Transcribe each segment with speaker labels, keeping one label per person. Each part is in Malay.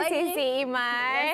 Speaker 1: pagi. CC Iman.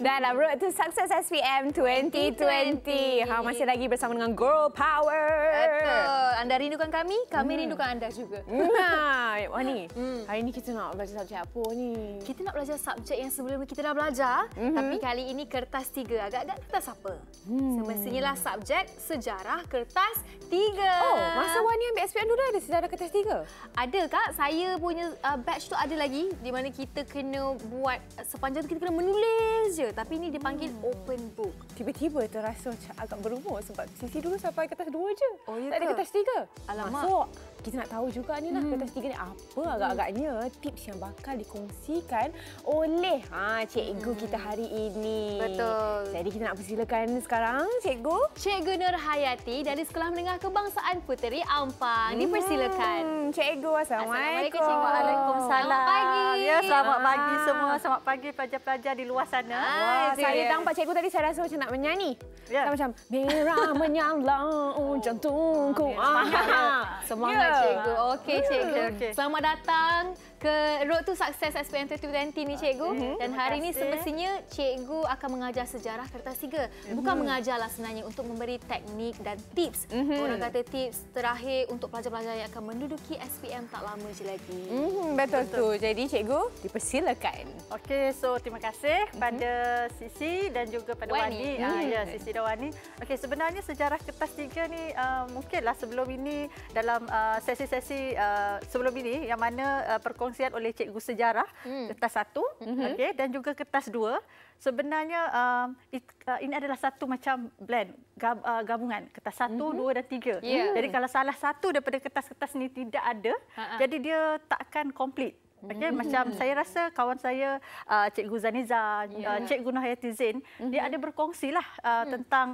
Speaker 2: Dan I'm road to success SPM 2020. 2020. Ha, masih lagi bersama dengan Girl Power. Betul.
Speaker 1: Anda rindukan kami, kami hmm. rindukan anda juga. Nah, Wah ni, hmm. hari ni kita nak belajar subjek apa ni? Kita nak belajar subjek yang sebelum kita dah belajar. Mm-hmm. Tapi kali ini kertas tiga. Agak-agak kertas apa? Hmm. Semestinya lah subjek sejarah kertas tiga. Oh, masa Wah ni ambil SPM dulu ada sejarah kertas tiga? Ada kak, saya punya uh, batch tu ada lagi. Di mana kita kena buat sepanjang kita kena menulis je. Tapi ini dipanggil hmm. open book.
Speaker 2: Tiba-tiba terasa macam agak berumur sebab sisi dulu sampai kertas dua je. Oh, ya tak ada kertas tiga. Alamak. Masuk. Kita nak tahu juga ni lah hmm. kertas tiga ni apa hmm. agak-agaknya tips yang bakal dikongsikan oleh ha, cikgu hmm. kita hari ini. Betul. Jadi kita nak persilakan sekarang cikgu. Cikgu Nur
Speaker 1: Hayati dari Sekolah Menengah Kebangsaan Puteri Ampang. Dipersilakan. Hmm. Cikgu Assalamualaikum. Assalamualaikum. Waalaikumsalam. Selamat pagi. Ya, selamat pagi ah. semua. Selamat
Speaker 3: pagi pelajar-pelajar di luar sana. Ah, Wah, saya nampak cikgu tadi,
Speaker 2: saya rasa macam nak menyanyi. Yeah. Macam, merah menyala oh, jantungku. Oh, ah. Ha, ha. Ya. Semangat, ya. cikgu. Okey, hmm. cikgu. Okay.
Speaker 1: Selamat datang ke road to success SPM 2020 ni cikgu okay. Mhm. dan hari ni semestinya cikgu akan mengajar sejarah kertas tiga bukan mm. mengajarlah sebenarnya untuk memberi teknik dan tips mm -hmm. orang kata tips terakhir untuk pelajar-pelajar yang akan menduduki SPM tak lama je lagi
Speaker 2: mm -hmm. betul, betul tu jadi cikgu dipersilakan
Speaker 1: okey so terima kasih
Speaker 3: mhm. pada mm -hmm. Sisi dan juga pada Wani, Wani. Mm. Ah, mhm. ya Sisi dan Wani okey sebenarnya sejarah kertas tiga ni uh, mungkinlah sebelum ini dalam ah, sesi-sesi uh, uh, sebelum ini yang mana uh, perkongsian perkongsian oleh cikgu sejarah hmm. kertas satu mm-hmm. okey dan juga kertas dua sebenarnya um, it, uh, ini adalah satu macam blend gab, uh, gabungan kertas satu mm-hmm. dua dan tiga yeah. Hmm. jadi kalau salah satu daripada kertas-kertas ni tidak ada Ha-ha. jadi dia takkan complete Okay, mm. macam saya rasa kawan saya uh, Cikgu Zaniza, yeah. uh, ya. Cikgu Nohayati Zain, mm-hmm. dia mhm. ada berkongsilah uh, mm. tentang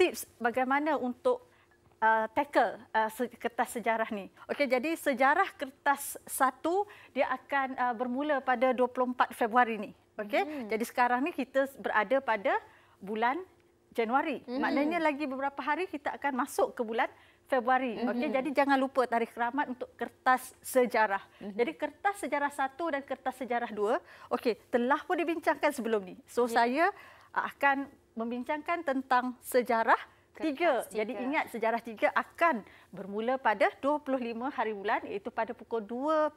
Speaker 3: tips bagaimana untuk uh, tackle uh, se- kertas sejarah ni. Okey jadi sejarah kertas satu dia akan uh, bermula pada 24 Februari ni. Okey. Hmm. Jadi sekarang ni kita berada pada bulan Januari. Hmm. Maknanya lagi beberapa hari kita akan masuk ke bulan Februari. Mm-hmm. Okey, hmm. jadi jangan lupa tarikh keramat untuk kertas sejarah. Mm-hmm. Jadi kertas sejarah satu dan kertas sejarah dua, okey, telah pun dibincangkan sebelum ni. So yeah. saya akan membincangkan tentang sejarah tiga. tiga. Jadi ingat sejarah tiga akan bermula pada 25 hari bulan iaitu pada pukul 2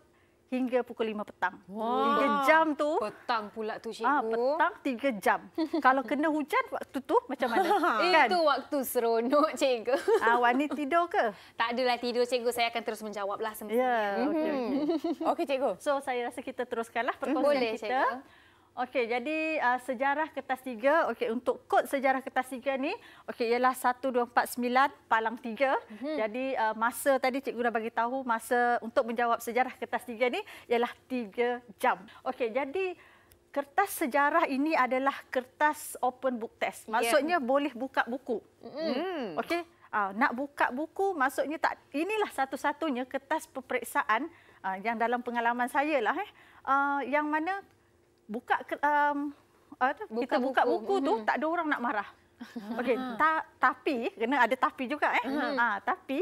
Speaker 3: hingga pukul 5 petang. Wow. 3
Speaker 1: jam tu. Petang pula tu ah, cikgu. Ah, petang
Speaker 3: 3 jam. Kalau kena hujan waktu tu macam mana? kan? Itu waktu seronok cikgu. Ah, Wani tidur ke? Tak adalah tidur cikgu. Saya akan terus menjawablah semuanya. Ya, yeah, okey. okey cikgu. So saya rasa kita teruskanlah perkongsian kita. Boleh cikgu. Okey, jadi uh, sejarah kertas tiga, okey untuk kod sejarah kertas tiga ni, okey ialah 1249 palang tiga. Hmm. Jadi uh, masa tadi cikgu dah bagi tahu masa untuk menjawab sejarah kertas tiga ni ialah tiga jam. Okey, jadi kertas sejarah ini adalah kertas open book test. Ya. Maksudnya yeah. boleh buka buku. Hmm. Okey, uh, nak buka buku maksudnya tak inilah satu-satunya kertas peperiksaan uh, yang dalam pengalaman saya lah eh. Uh, yang mana buka um, buka kita buka buku, buku tu mm-hmm. tak ada orang nak marah. Ah. Okey, ta, tapi kena ada tapi juga eh. Mm-hmm. Ha, tapi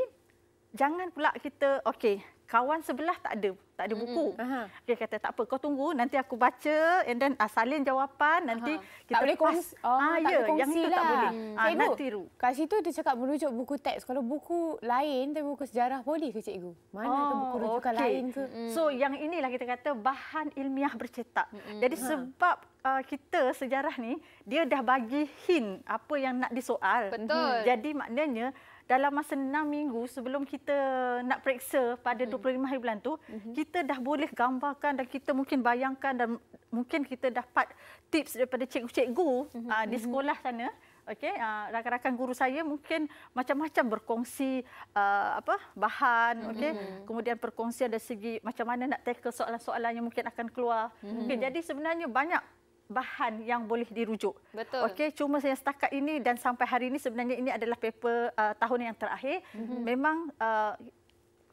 Speaker 3: jangan pula kita okey kawan sebelah tak ada tak ada buku. Mm-hmm. uh kata tak apa kau tunggu nanti aku baca and then uh, salin jawapan
Speaker 2: nanti uh-huh. kita tak boleh Kongsi. Oh, ah ya yang itu lah. tak boleh. Hmm. Ah, cikgu, nak tiru. Kat situ dia cakap merujuk buku teks. Kalau buku lain tapi buku sejarah boleh ke cikgu? Mana oh, buku rujukan okay. lain ke?
Speaker 3: Mm. So yang inilah kita kata bahan ilmiah bercetak. hmm Jadi uh sebab uh, kita sejarah ni dia dah bagi hint apa yang nak disoal. Betul. hmm Jadi maknanya dalam masa enam minggu sebelum kita nak periksa pada 25 hmm. hari bulan tu mm-hmm. kita dah boleh gambarkan dan kita mungkin bayangkan dan mungkin kita dapat tips daripada cikgu-cikgu mm-hmm. uh, di hmm. sekolah sana okey uh, rakan-rakan guru saya mungkin macam-macam berkongsi uh, apa bahan hmm. okey mm-hmm. kemudian perkongsian dari segi macam mana nak tackle soalan-soalan yang mungkin akan keluar mm-hmm. okay, jadi sebenarnya banyak bahan yang boleh dirujuk. Betul. Okey, cuma saya setakat ini dan sampai hari ini sebenarnya ini adalah paper uh, tahun yang terakhir. Mm-hmm. Memang uh,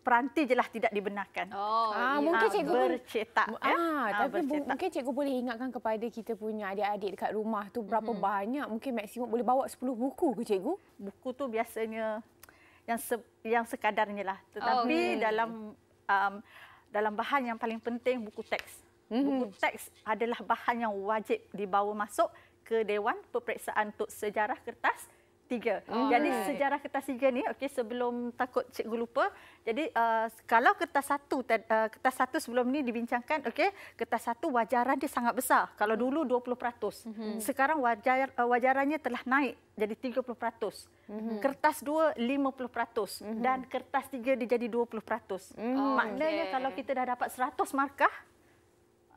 Speaker 3: peranti jelah tidak dibenarkan. Oh, ah, iya. mungkin ah, cikgu bercetak. Ah, ya? ah tapi bercetak.
Speaker 2: mungkin cikgu boleh ingatkan kepada kita punya adik-adik dekat rumah tu berapa hmm banyak mungkin maksimum boleh bawa 10 buku ke cikgu? Buku tu
Speaker 3: biasanya yang se- yang sekadarnya lah. Oh, Tetapi oh, okay. dalam um, dalam bahan yang paling penting buku teks. Mm-hmm. Buku hmm. teks adalah bahan yang wajib dibawa masuk ke dewan peperiksaan untuk sejarah kertas tiga. Oh, jadi right. sejarah kertas tiga ni okay sebelum takut cikgu lupa. Jadi uh, kalau kertas satu uh, kertas satu sebelum ni dibincangkan okay kertas satu wajaran dia sangat besar. Kalau dulu 20%. Mm-hmm. Sekarang wajar uh, wajarannya telah naik jadi 30%. Mm-hmm. Kertas dua 50% mm-hmm. dan kertas tiga dia jadi 20%. Mm-hmm. Maknanya okay. kalau kita dah dapat 100 markah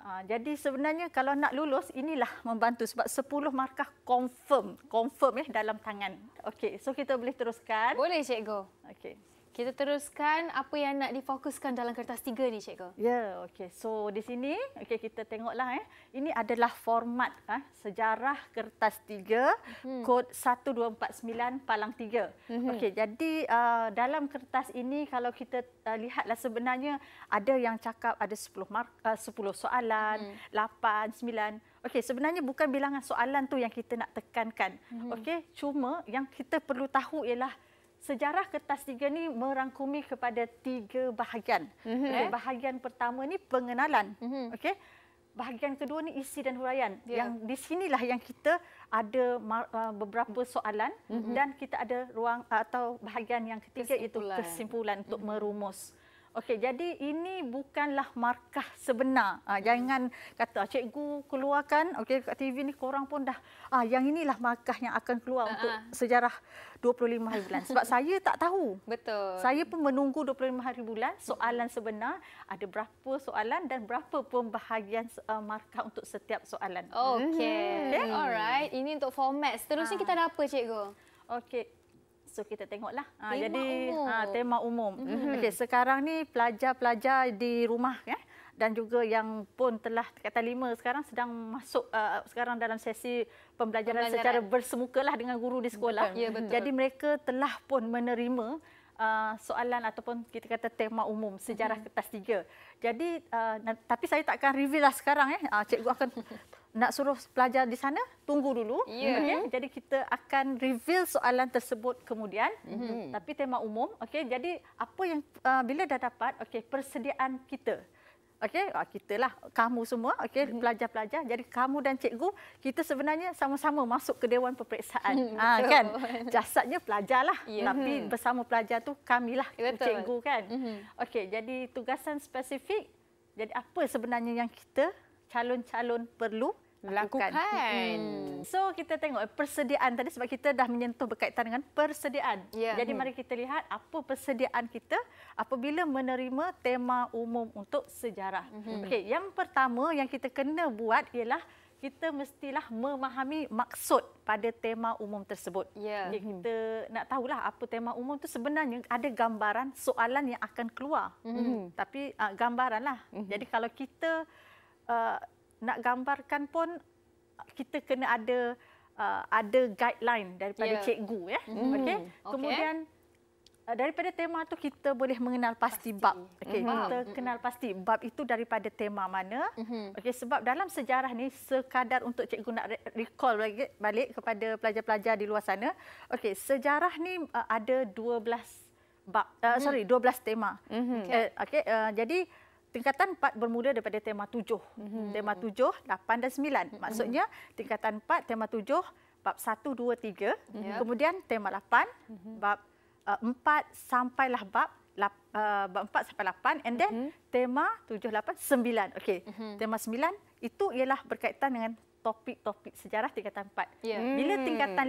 Speaker 3: Ha, jadi sebenarnya kalau nak lulus inilah membantu sebab 10 markah confirm confirm ya dalam tangan. Okey, so kita boleh teruskan? Boleh cikgu. Okey. Kita teruskan apa yang nak difokuskan dalam kertas tiga ni cikgu. Ya, yeah, okey. So di sini, okey kita tengoklah eh. Ini adalah format eh, sejarah kertas tiga hmm. kod 1249 palang tiga. Hmm. Okey, jadi uh, dalam kertas ini kalau kita uh, lihatlah sebenarnya ada yang cakap ada 10 mark, uh, 10 soalan, hmm. 8, 9 Okey, sebenarnya bukan bilangan soalan tu yang kita nak tekankan. Mm-hmm. Okey, cuma yang kita perlu tahu ialah sejarah kertas tiga ni merangkumi kepada tiga bahagian. Mm-hmm. Okay, bahagian pertama ni pengenalan. Mm-hmm. Okey. Bahagian kedua ni isi dan huraian. Yeah. Yang di sinilah yang kita ada beberapa soalan mm-hmm. dan kita ada ruang atau bahagian yang ketiga kesimpulan. itu kesimpulan mm-hmm. untuk mhm. merumus. Okey, jadi ini bukanlah markah sebenar. Ah, jangan kata cikgu keluarkan, okey kat TV ni korang pun dah ah yang inilah markah yang akan keluar untuk ah, ah. sejarah 25 hari bulan. Sebab saya tak tahu.
Speaker 1: Betul. Saya
Speaker 3: pun menunggu 25 hari bulan. Soalan sebenar ada berapa soalan dan berapa pembahagian ah, markah untuk setiap soalan. Okey. Okay. Hmm. Alright,
Speaker 1: ini untuk format. Seterusnya ah. kita ada apa cikgu? Okey. So kita tengoklah. Ha, ah, tema jadi umum. Ha, ah, tema
Speaker 3: umum. Mm-hmm. Okey, sekarang ni pelajar-pelajar di rumah ya dan juga yang pun telah kata lima sekarang sedang masuk uh, sekarang dalam sesi pembelajaran, pembelajaran. secara bersemukalah dengan guru di sekolah. Betul. Ya, betul. Jadi mereka telah pun menerima uh, soalan ataupun kita kata tema umum sejarah mm-hmm. kertas tiga. Jadi uh, tapi saya takkan akan reveal lah sekarang ya. Uh, cikgu akan nak suruh pelajar di sana tunggu dulu yeah. okay? Mhm. jadi kita akan reveal soalan tersebut kemudian mm-hmm. tapi tema umum okey jadi apa yang uh, bila dah dapat okey persediaan kita okey uh, ah, kita lah kamu semua okey mm-hmm. pelajar-pelajar jadi kamu dan cikgu kita sebenarnya sama-sama masuk ke dewan peperiksaan ha, kan jasadnya pelajarlah yeah. tapi mhm. bersama pelajar tu kamilah Betul. cikgu kan mm-hmm. okey jadi tugasan spesifik jadi apa sebenarnya yang kita calon-calon perlu lakukan. Hmm. Kan. So kita tengok eh, persediaan tadi sebab kita dah menyentuh berkaitan dengan persediaan. Yeah. Jadi mari kita lihat apa persediaan kita apabila menerima tema umum untuk sejarah. hmm Okey, yang pertama yang kita kena buat ialah kita mestilah memahami maksud pada tema umum tersebut. Yeah. Jadi kita nak tahulah apa tema umum itu sebenarnya ada gambaran soalan yang akan keluar. hmm Tapi uh, gambaranlah. hmm Jadi kalau kita uh, nak gambarkan pun kita kena ada uh, ada guideline daripada yeah. cikgu ya. Mm. Okey. Kemudian uh, daripada tema tu kita boleh mengenal pasti, bab. Mhm. Okey, mm-hmm. kita mhm. kenal pasti bab itu daripada tema mana. Mm-hmm. Okey, sebab dalam sejarah ni sekadar untuk cikgu nak recall balik kepada pelajar-pelajar di luar sana. Okey, sejarah ni uh, ada 12 bab. Uh, mm-hmm. Sorry, 12 tema. Mm-hmm. Okey, uh, okay, uh, jadi Tingkatan 4 bermula daripada tema 7. Mm-hmm. Tema 7, 8 dan 9. Mm-hmm. Maksudnya tingkatan 4 tema 7 bab 1 2 3. Mm-hmm. Kemudian tema 8 mm-hmm. bab uh, 4 lah bab lap, uh, bab 4 sampai 8 and then mm-hmm. tema 7 8 9. Okey. Mm-hmm. Tema 9 itu ialah berkaitan dengan topik-topik sejarah tingkatan 4. Yeah. Bila hmm. tingkatan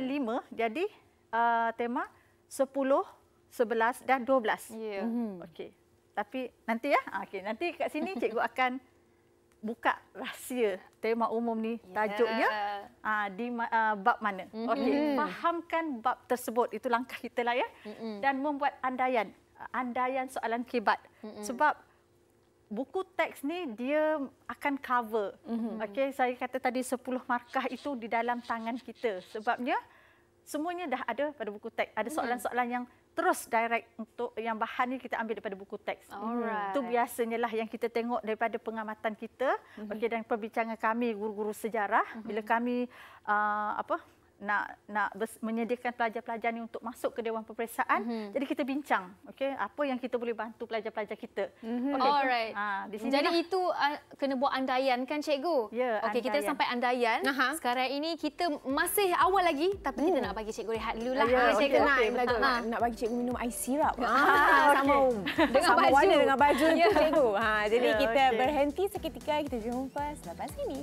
Speaker 3: 5 jadi uh, tema 10, 11 dan 12. Yeah. Mm-hmm. Okey. Tapi nanti ya. Ah, okay, nanti kat sini cikgu akan buka rahsia tema umum ni yeah. tajuknya uh, ah, di uh, bab mana. Mm-hmm. Okey, mhm. fahamkan bab tersebut itu langkah kita lah ya. Mm-hmm. Dan membuat andaian, andaian soalan kibat. Mm-hmm. Sebab buku teks ni dia akan cover. Mm-hmm. Okey, saya kata tadi 10 markah itu di dalam tangan kita. Sebabnya semuanya dah ada pada buku teks. Ada hmm. soalan-soalan yang terus direct untuk yang bahan ni kita ambil daripada buku teks. Hmm. Itu biasanya lah yang kita tengok daripada pengamatan kita mm -hmm. okay, dan perbincangan kami guru-guru sejarah. -hmm. Bila kami uh, apa nak nak menyediakan pelajar-pelajar ni untuk masuk ke dewan peperiksaan. Mm-hmm. Jadi kita bincang, okey, apa yang kita boleh bantu pelajar-pelajar kita. Mm-hmm. Okay. Alright. Ha, di sini Jadi lah.
Speaker 1: itu uh, kena buat andaian kan cikgu? Ya, yeah, okey, kita sampai andaian. Aha. Sekarang ini kita masih awal lagi tapi kita hmm. nak bagi cikgu rehat dululah. Yeah, ya, cikgu okay, ha. nak
Speaker 2: bagi cikgu minum ais sirap. Ya. Ah, okay. sama dengan sama baju. warna dengan baju yeah. cikgu. Ha, jadi yeah, kita berhenti seketika kita jumpa selepas ini.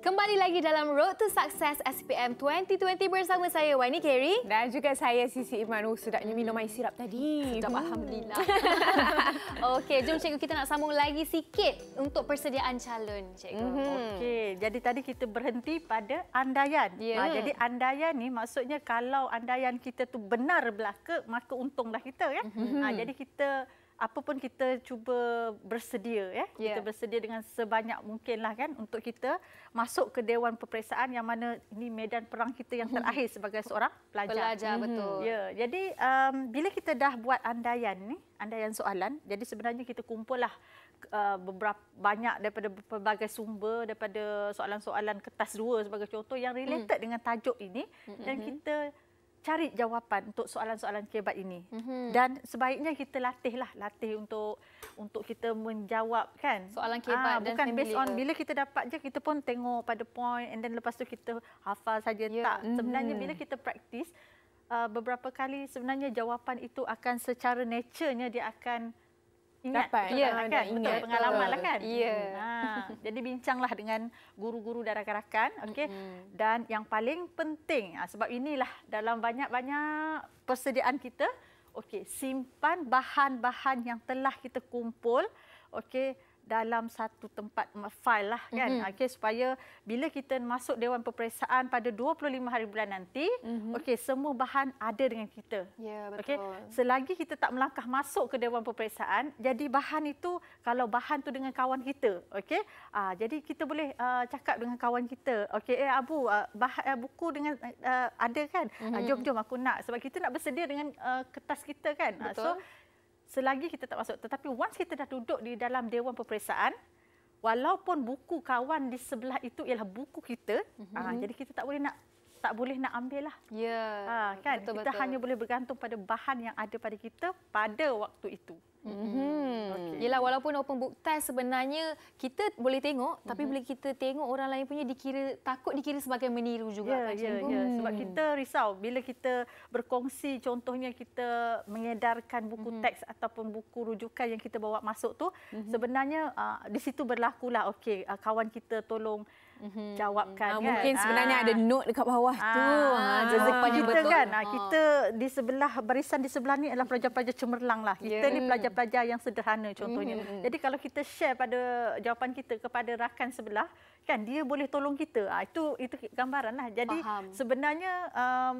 Speaker 1: Kembali lagi dalam Road to Success SPM 2020 bersama saya Wani Kerry
Speaker 2: dan juga saya Sisi Imanu oh, Sudah minum air sirap tadi. Sedap hmm. alhamdulillah. Okey, jom cikgu kita nak sambung lagi sikit untuk persediaan calon cikgu. Mm-hmm. Okey,
Speaker 3: jadi tadi kita berhenti pada andaian. Yeah. Ya. Ha, jadi andaian ni maksudnya kalau andaian kita tu benar belaka maka untunglah kita kan. Mm-hmm. Ha, jadi kita apa pun kita cuba bersedia ya yeah. kita ya. bersedia dengan sebanyak mungkinlah kan untuk kita masuk ke dewan peperiksaan yang mana ini medan perang kita yang terakhir sebagai seorang pelajar pelajar mm-hmm. betul ya yeah. jadi um, bila kita dah buat andaian ni andaian soalan jadi sebenarnya kita kumpullah Uh, beberapa banyak daripada pelbagai sumber daripada soalan-soalan kertas dua sebagai contoh yang related mm. dengan tajuk ini mm-hmm. dan hmm, hmm. kita cari jawapan untuk soalan-soalan kebat ini. Mm-hmm. Dan sebaiknya kita latihlah, latih untuk untuk kita menjawab kan soalan kebat ah, dan bukan based on bila kita dapat je kita pun tengok pada point and then lepas tu kita hafal saja yeah. tak. Mm-hmm. Sebenarnya bila kita praktis uh, ah, beberapa kali sebenarnya jawapan itu akan secara naturenya dia akan
Speaker 1: ingat dapat. Ya, lah, kan? ingat Betul. pengalaman lah kan. Ya. Ha.
Speaker 3: Jadi bincanglah dengan guru-guru dan rakan-rakan. Okay? Mm -hmm. Dan yang paling penting, ah, sebab inilah dalam banyak-banyak persediaan kita, okay, simpan bahan-bahan yang telah kita kumpul. Okay? dalam satu tempat file lah kan mm-hmm. okey supaya bila kita masuk dewan peperiksaan pada 25 hari bulan nanti mm-hmm. okey semua bahan ada dengan kita ya yeah, betul okay? selagi kita tak melangkah masuk ke dewan peperiksaan jadi bahan itu kalau bahan tu dengan kawan kita okey uh, jadi kita boleh uh, cakap dengan kawan kita okey eh abu uh, bah- uh, buku dengan uh, ada kan mm-hmm. uh, jom jom aku nak sebab kita nak bersedia dengan uh, kertas kita kan betul. so selagi kita tak masuk tetapi once kita dah duduk di dalam dewan peperiksaan walaupun buku kawan di sebelah itu ialah buku kita mm-hmm. aa, ah, jadi kita tak boleh nak tak boleh nak ambil lah. Ya. Ha, kan? Betul -betul. Kita hanya boleh bergantung pada bahan yang ada pada kita pada waktu itu.
Speaker 1: Mm -hmm. okay. Yelah walaupun open book test sebenarnya kita boleh tengok mm -hmm. tapi mhm. bila kita tengok orang lain punya dikira takut dikira sebagai meniru juga yeah, kan yeah, yeah. Mhm. sebab kita risau bila kita
Speaker 3: berkongsi contohnya kita mengedarkan buku mm -hmm. teks ataupun buku rujukan yang kita bawa masuk tu mm -hmm. sebenarnya uh, di situ berlakulah okay uh, ah, kawan kita tolong mm-hmm. jawabkan mm-hmm. kan. Mungkin sebenarnya ah. ada note dekat bawah ah. tu. Ah. Ah. Kita betul. kan, ah, ah. kita di sebelah, barisan di sebelah ni adalah pelajar-pelajar cemerlang lah. Kita yeah. ni pelajar-pelajar yang sederhana contohnya. Mm-hmm. Jadi kalau kita share pada jawapan kita kepada rakan sebelah, kan dia boleh tolong kita. Ah, itu itu gambaran lah. Jadi Faham. sebenarnya... Um,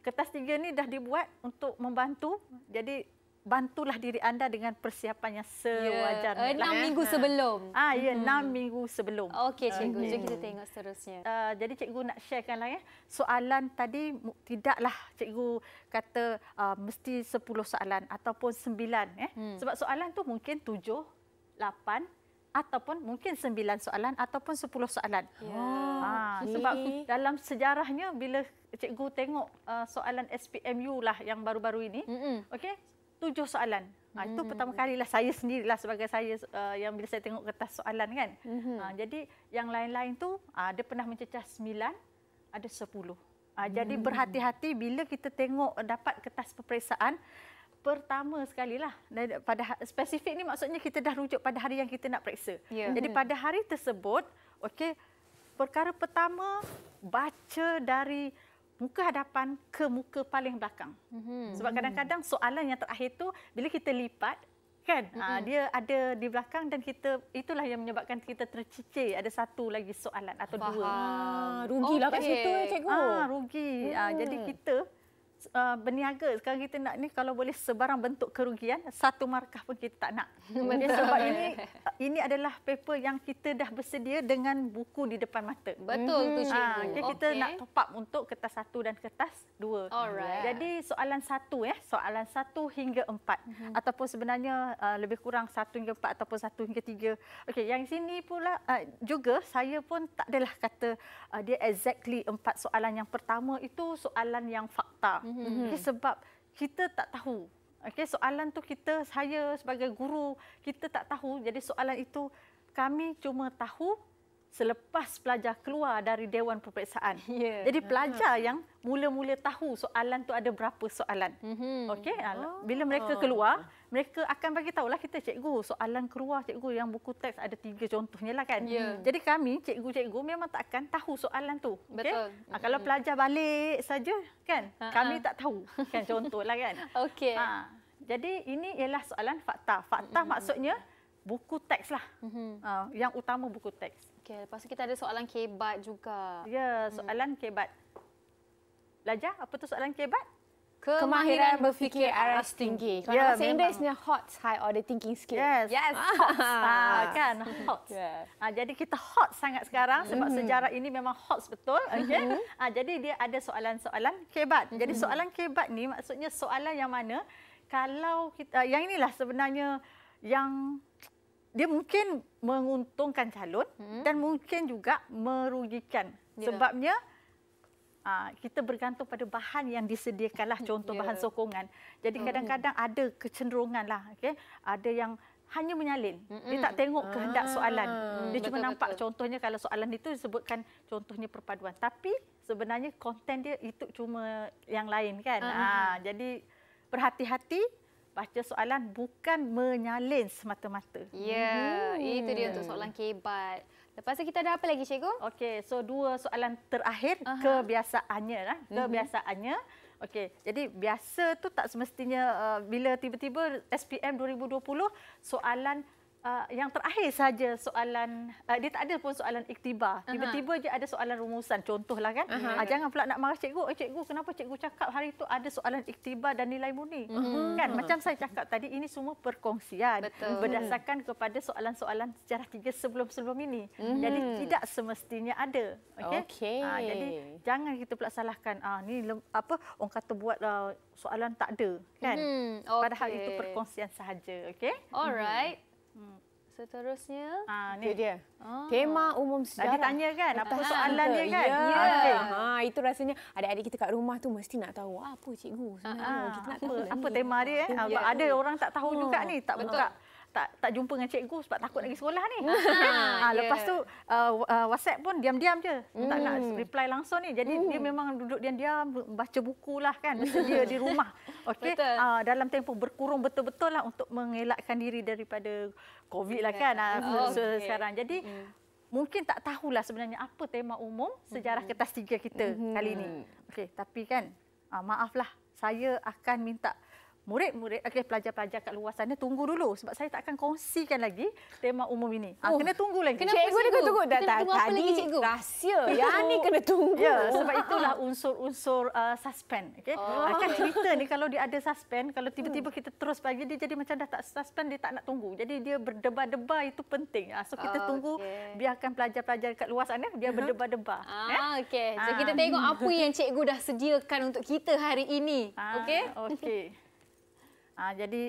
Speaker 3: Kertas tiga ni dah dibuat untuk membantu. Jadi bantulah diri anda dengan persiapan yang sewajarnya. Yeah. Uh, 6 minggu ha. sebelum. Ah ya, yeah, hmm. 6 minggu sebelum. Okey cikgu, hmm. jom kita tengok seterusnya. Uh, jadi cikgu nak sharekanlah ya. Eh. Soalan tadi tidaklah cikgu kata uh, mesti sepuluh soalan ataupun sembilan. ya. Hmm. Sebab soalan tu mungkin tujuh, lapan ataupun mungkin sembilan soalan ataupun sepuluh soalan.
Speaker 1: Yeah. Ah, okay. sebab
Speaker 3: dalam sejarahnya bila cikgu tengok uh, soalan SPMU lah yang baru-baru ini. Okey tujuh soalan. Ha, itu hmm pertama mhm. kalilah saya sendirilah sebagai saya uh, yang bila saya tengok kertas soalan kan. hmm Ha, jadi yang lain-lain tu uh, pernah mencecah sembilan, ada sepuluh. Ha, jadi mhm. berhati-hati bila kita tengok dapat kertas peperiksaan, pertama sekali lah pada ha-, spesifik ni maksudnya kita dah rujuk pada hari yang kita nak periksa. Yeah. Jadi mhm. pada hari tersebut, okay perkara pertama baca dari muka hadapan ke muka paling belakang.
Speaker 1: Mm-hmm. Sebab kadang-kadang
Speaker 3: soalan yang terakhir tu bila kita lipat kan mm-hmm. Ah, aa, dia ada di belakang dan kita itulah yang menyebabkan kita tercicir ada satu lagi soalan atau Faham. dua. Ah rugilah okay. kat situ eh, cikgu. Ah rugi. Mm. Ah, aa, jadi hmm. kita uh, berniaga sekarang kita nak ni kalau boleh sebarang bentuk kerugian satu markah pun kita tak nak. Betul. Sebab ini ini adalah paper yang kita dah bersedia dengan buku di depan mata. Betul hmm. tu ah, cikgu. Ha, kita okay. nak top up untuk kertas satu dan kertas dua. Alright. Jadi soalan satu ya, soalan satu hingga empat hmm. ataupun sebenarnya uh, lebih kurang satu hingga empat ataupun satu hingga tiga. Okey yang sini pula uh, juga saya pun tak adalah kata uh, dia exactly empat soalan yang pertama itu soalan yang fakta. Hmm. Mm-hmm. Okay, sebab kita tak tahu. Okay, soalan tu kita, saya sebagai guru, kita tak tahu. Jadi soalan itu kami cuma tahu selepas pelajar keluar dari dewan peperiksaan. Yeah. Jadi ha. pelajar yang mula-mula tahu soalan tu ada berapa soalan. Mm-hmm. Okey, ah, oh. bila mereka keluar, mereka akan bagi tahulah kita cikgu, soalan keluar cikgu yang buku teks ada tiga contohnya lah kan. Yeah. Jadi kami cikgu-cikgu memang tak akan tahu soalan tu. Okey. mm Kalau mhm. pelajar balik saja kan, Ha-ha. kami ha. tak tahu kan contohlah kan. Okey. Ha. Jadi ini ialah soalan fakta. Fakta mm-hmm. maksudnya buku teks lah. Mm-hmm. Ha. yang utama buku teks. Okey, lepas tu kita ada soalan kebat juga. Ya, soalan hmm. kebat. Belajar apa tu soalan kebat?
Speaker 2: Kemahiran, Kemahiran berfikir aras tinggi. Ya, kalau yeah, bahasa Inggeris
Speaker 3: ni hot high order
Speaker 2: thinking skills. Yes. yes. Ah. Hot. ah, kan?
Speaker 3: Hot. Yeah. Ah, jadi kita hot sangat sekarang sebab mm-hmm. sejarah ini memang hot betul. Mm-hmm. Okay? ah, jadi dia ada soalan-soalan kebat. Jadi mm-hmm. soalan kebat ni maksudnya soalan yang mana kalau kita, ah, yang inilah sebenarnya yang dia mungkin menguntungkan calon hmm. dan mungkin juga merugikan yeah. sebabnya aa, ah, kita bergantung pada bahan yang disediakanlah contoh yeah. bahan sokongan jadi hmm. kadang-kadang hmm. ada lah. Okay, ada yang hanya menyalin Mm-mm. dia hmm. tak tengok kehendak ah. soalan hmm, dia betul, cuma nampak contohnya kalau soalan itu disebutkan contohnya perpaduan tapi sebenarnya konten dia itu cuma yang lain kan uh ah. aa, ah, jadi berhati-hati baca soalan bukan menyalin semata-mata. Ya, yeah, hmm. itu dia untuk soalan kebat. Lepas tu kita ada apa lagi cikgu? Okey, so dua soalan terakhir uh-huh. kebiasaannya lah. Kebiasaannya. Okey, jadi biasa tu tak semestinya uh, bila tiba-tiba SPM 2020 soalan Uh, yang terakhir saja soalan uh, dia tak ada pun soalan iktibar tiba-tiba saja huh ada soalan rumusan contohlah kan uh-huh. uh, jangan pula nak marah cikgu eh cikgu kenapa cikgu cakap hari itu ada soalan iktibar dan nilai murni uh-huh. kan macam saya cakap tadi ini semua perkongsian Betul. berdasarkan kepada soalan-soalan sejarah tiga sebelum-sebelum ini uh-huh. jadi tidak semestinya ada okey okay. uh, jadi jangan kita pula salahkan uh, ni apa orang kata buat uh, soalan tak ada kan uh mhm. okay. padahal itu perkongsian sahaja okay?
Speaker 1: alright Hmm. Seterusnya. Ha, ni. Itu dia. Ah. Tema
Speaker 2: umum sejarah. Tadi tanya kan? Apa ha, soalan dia kan? Ya. Yeah. Okay. Ha, itu rasanya adik-adik kita kat rumah tu mesti nak tahu. Apa cikgu Ha, ha. Kita apa, apa tema dia? Eh? Ya, ada orang tak tahu ha. juga oh, ni. Tak Betul. buka
Speaker 3: tak tak jumpa dengan cikgu sebab takut lagi sekolah ni. Ha, ha, lepas tu uh, uh, WhatsApp pun diam-diam je. Mm. Tak nak hmm. reply langsung ni. Jadi mm. dia hmm. memang duduk diam-diam baca bukulah kan. dia di rumah. Okey. Uh, dalam tempoh berkurung betul-betul lah untuk mengelakkan diri daripada COVID lah kan oh, uh, okay. sekarang. Jadi mm. Mungkin tak tahulah sebenarnya apa tema umum sejarah hmm. kertas tiga kita mm-hmm. kali ini. Okey, tapi kan, uh, maaflah saya akan minta murid-murid, okay, pelajar-pelajar kat luar sana tunggu dulu sebab saya tak akan kongsikan lagi tema umum ini. Ah, oh. Kena tunggu lagi. Kena cikgu tunggu. Kena tunggu Dah, apa tadi, lagi cikgu? Rahsia.
Speaker 2: Yang ni kena ya, tunggu. Ya, sebab itulah
Speaker 3: unsur-unsur uh, suspend. Okay? Oh. Akan ah, cerita ni kalau dia ada suspend, kalau tiba-tiba hmm. kita terus bagi dia jadi macam dah tak suspend, dia tak nak tunggu. Jadi dia berdebar-debar itu penting. Ah, so kita okay. tunggu oh, biarkan pelajar-pelajar kat luar sana, dia berdebar-debar. Ah,
Speaker 1: eh? okay. So kita tengok apa yang cikgu dah sediakan untuk kita
Speaker 3: hari ini. Okay? Okay. Uh, jadi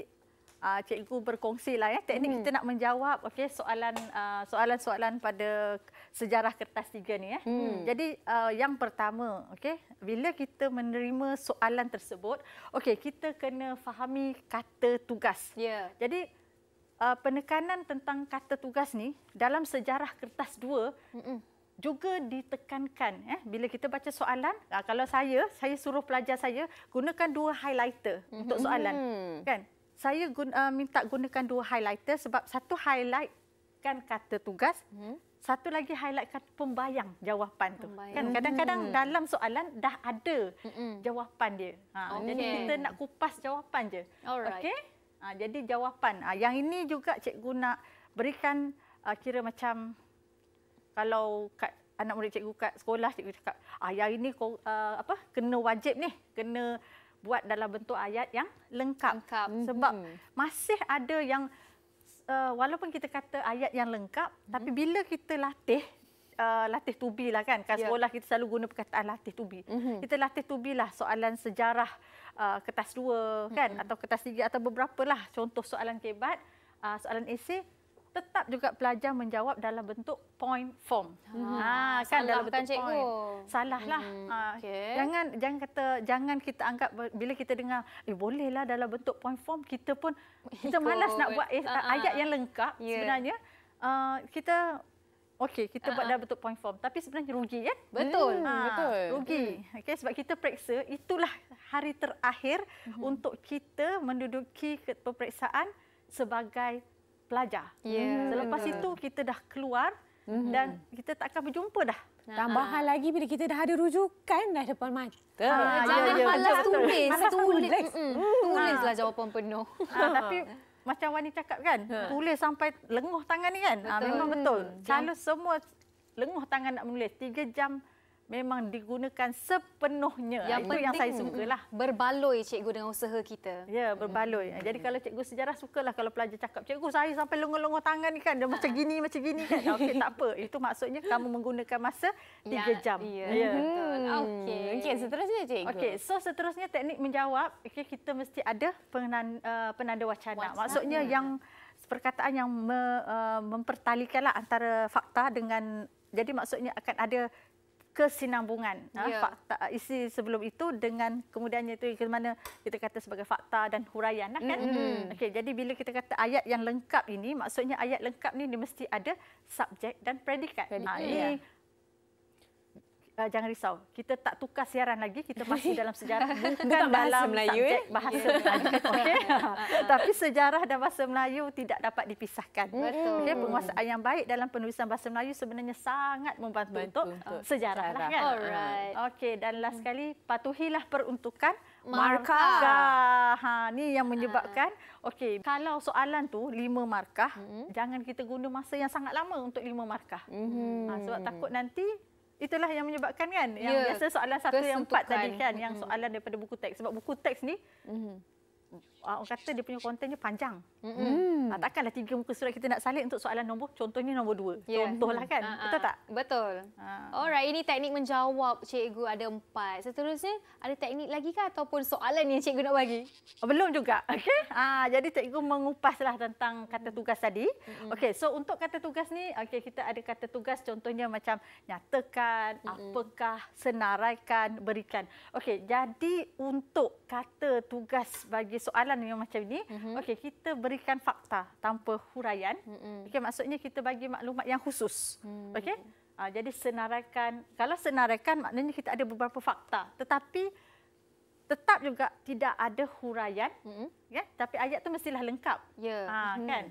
Speaker 3: uh, cikgu berkongsi lah ya teknik hmm. kita nak menjawab okay soalan uh, soalan-soalan pada sejarah kertas tiga ni ya. Hmm. Jadi uh, yang pertama okay bila kita menerima soalan tersebut okay kita kena fahami kata tugas. Yeah. Jadi uh, penekanan tentang kata tugas ni dalam sejarah kertas dua Mm-mm juga ditekankan eh bila kita baca soalan ah, kalau saya saya suruh pelajar saya gunakan dua highlighter mm-hmm. untuk mhm. soalan kan saya guna, ah, minta gunakan dua highlighter sebab satu highlight kan kata tugas mm-hmm. satu lagi highlight kan pembayang jawapan tu kan? pembayang. kan kadang-kadang mm-hmm. dalam soalan dah ada mm-hmm. jawapan dia ha okay. jadi kita nak kupas jawapan je Alright. okay ha, jadi jawapan ha, yang ini juga cikgu nak berikan uh, kira macam kalau kat anak murid cikgu kat sekolah cikgu cakap ayat ini uh, apa kena wajib ni kena buat dalam bentuk ayat yang lengkap, lengkap. sebab mm-hmm. masih ada yang uh, walaupun kita kata ayat yang lengkap mm-hmm. tapi bila kita latih uh, latih tubi lah kan kat ya. sekolah yeah. kita selalu guna perkataan latih tubi mm-hmm. kita latih tubi lah soalan sejarah uh, kertas dua kan, mm-hmm. kan atau kertas tiga atau beberapa lah contoh soalan kebat uh, soalan esei tetap juga pelajar menjawab dalam bentuk point form. Hmm. Ha, kan Salah dalam bentuk cikgu. point. Salahlah. Hmm. Ha, ah, okay. Jangan jangan kata jangan kita anggap bila kita dengar eh bolehlah dalam bentuk point form kita pun kita malas nak buat eh, uh-huh. ayat yang lengkap yeah. sebenarnya. Uh, kita okey kita uh-huh. buat dalam bentuk point form tapi sebenarnya rugi kan? Betul. Ha, betul. Rugi. Hmm. Okey sebab kita periksa itulah hari terakhir hmm. untuk kita menduduki peperiksaan sebagai pelajar. Yeah. Ya, hmm. Selepas itu kita dah keluar mm-hmm. dan kita tak akan berjumpa
Speaker 2: dah. Tambahan uh-huh. lagi bila kita dah ada rujukan dah depan mata. Ha, jangan ya, ya malas tulis. Malas tulis. Ah. Tulislah jawapan penuh. Ha, tapi macam Wani cakap
Speaker 3: kan, ha. tulis sampai lenguh tangan ni kan. Betul. Ha, memang betul. Kalau hmm. semua lenguh tangan nak menulis, tiga jam memang digunakan sepenuhnya. Yang Itu yang saya sukalah. Berbaloi cikgu dengan usaha kita. Ya, berbaloi. Jadi hmm. kalau cikgu sejarah sukalah kalau pelajar cakap, cikgu saya sampai longo-longo tangan kan. Dia macam ah. gini, macam gini kan. Okey, tak apa. Itu maksudnya kamu menggunakan masa ya, tiga ya, jam. Ya, ya. Okey. Okey, seterusnya cikgu. Okey, so seterusnya teknik menjawab, okay, kita mesti ada penanda, uh, eh, penanda wacana. Wasana. Maksudnya yang perkataan yang me, uh, mempertalikanlah antara fakta dengan jadi maksudnya akan ada kesinambungan ha? ya. ha, fakta isi sebelum itu dengan kemudiannya itu ke mana kita kata sebagai fakta dan huraian lah kan mm-hmm. okey jadi bila kita kata ayat yang lengkap ini maksudnya ayat lengkap ni dia mesti ada subjek dan predikat, predikat. ha ini, ya uh, jangan risau. Kita tak tukar siaran lagi. Kita masih dalam sejarah. Bukan dalam Melayu, subjek eh? bahasa ya. Melayu. Okay? Ya. Tapi sejarah dan bahasa Melayu tidak dapat dipisahkan. Betul. Okay? Penguasaan yang baik dalam penulisan bahasa Melayu sebenarnya sangat membantu Betul. untuk eh, sejarah. Lah, kan? Alright. Okay, dan last hmm. sekali, patuhilah peruntukan markah. markah. Ha, ni yang ha. menyebabkan Okey, kalau soalan tu lima markah, mm-hmm. jangan kita guna masa yang sangat lama untuk lima markah. Mm-hmm. Ha, sebab takut nanti itulah yang menyebabkan kan yang yeah. biasa soalan satu yang empat tadi kan, kan yang soalan daripada buku teks sebab buku teks ni mm-hmm. Ah, orang kata dia punya kontennya panjang. Mm-hmm. Ha, takkanlah tiga muka surat kita nak salin untuk soalan nombor, contohnya nombor dua. Yeah. Contohlah kan, uh-huh. betul tak?
Speaker 1: Betul. Uh-huh. Alright, ini teknik menjawab cikgu ada empat. Seterusnya, ada teknik lagi ke ataupun soalan yang cikgu nak bagi? Oh, belum juga. Okay. Ah, jadi cikgu mengupaslah tentang
Speaker 3: kata tugas tadi. mm Okay, so untuk kata tugas ni, okay, kita ada kata tugas contohnya macam nyatakan, mm apakah, senaraikan, berikan. Okay, jadi untuk kata tugas bagi soalan yang macam ni mm-hmm. okey kita berikan fakta tanpa huraian mm-hmm. okey maksudnya kita bagi maklumat yang khusus mm-hmm. okey uh, jadi senaraikan kalau senaraikan maknanya kita ada beberapa fakta tetapi tetap juga tidak ada huraian mm-hmm. kan tapi ayat tu mestilah lengkap ya yeah. ha, mm-hmm. kan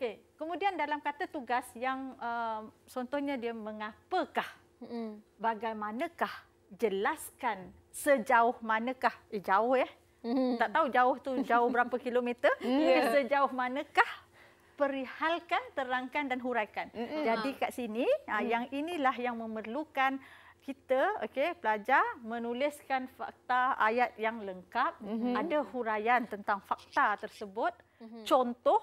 Speaker 3: okey kemudian dalam kata tugas yang uh, contohnya dia mengapakah mm-hmm. bagaimanakah jelaskan sejauh manakah eh jauh ya hmm Tak tahu jauh tu jauh berapa kilometer, yeah. Mm-hmm. sejauh manakah perihalkan, terangkan dan huraikan. Mm-hmm. Jadi kat sini mm yang inilah yang memerlukan kita okay, pelajar menuliskan fakta ayat yang lengkap, mm-hmm. ada huraian tentang fakta tersebut, mm-hmm. contoh,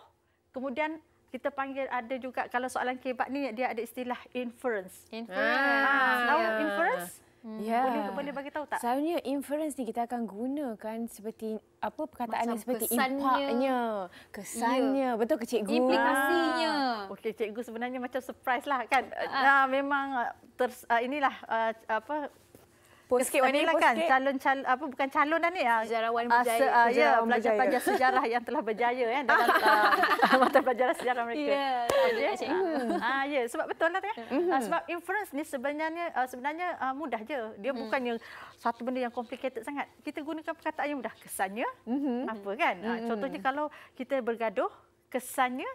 Speaker 3: kemudian kita panggil ada juga kalau soalan kebat ni dia ada istilah inference. Inference. Ah, ah, tahu ya. inference?
Speaker 2: Hmm. Ya. Boleh boleh bagi tahu tak? Selalunya inference ni kita akan gunakan seperti apa perkataan yang seperti kesannya. impaknya, kesannya. Yeah. Betul ke cikgu? Implikasinya.
Speaker 3: Ah. Okey cikgu sebenarnya macam surprise lah kan. Ah. Nah, memang uh, ter, uh, inilah uh, apa post sikit warna post kan calon cal, apa bukan calon dah ni ah sejarawan ah, berjaya se, uh, ya pelajar pelajar sejarah yang telah berjaya kan dalam uh, mata pelajaran sejarah mereka ya ah ya sebab betul lah kan mm-hmm. uh, sebab inference ni sebenarnya uh, sebenarnya uh, mudah je dia mm. bukannya satu benda yang complicated sangat kita gunakan perkataan yang mudah kesannya mm-hmm. apa kan mm-hmm. uh, contohnya kalau kita bergaduh kesannya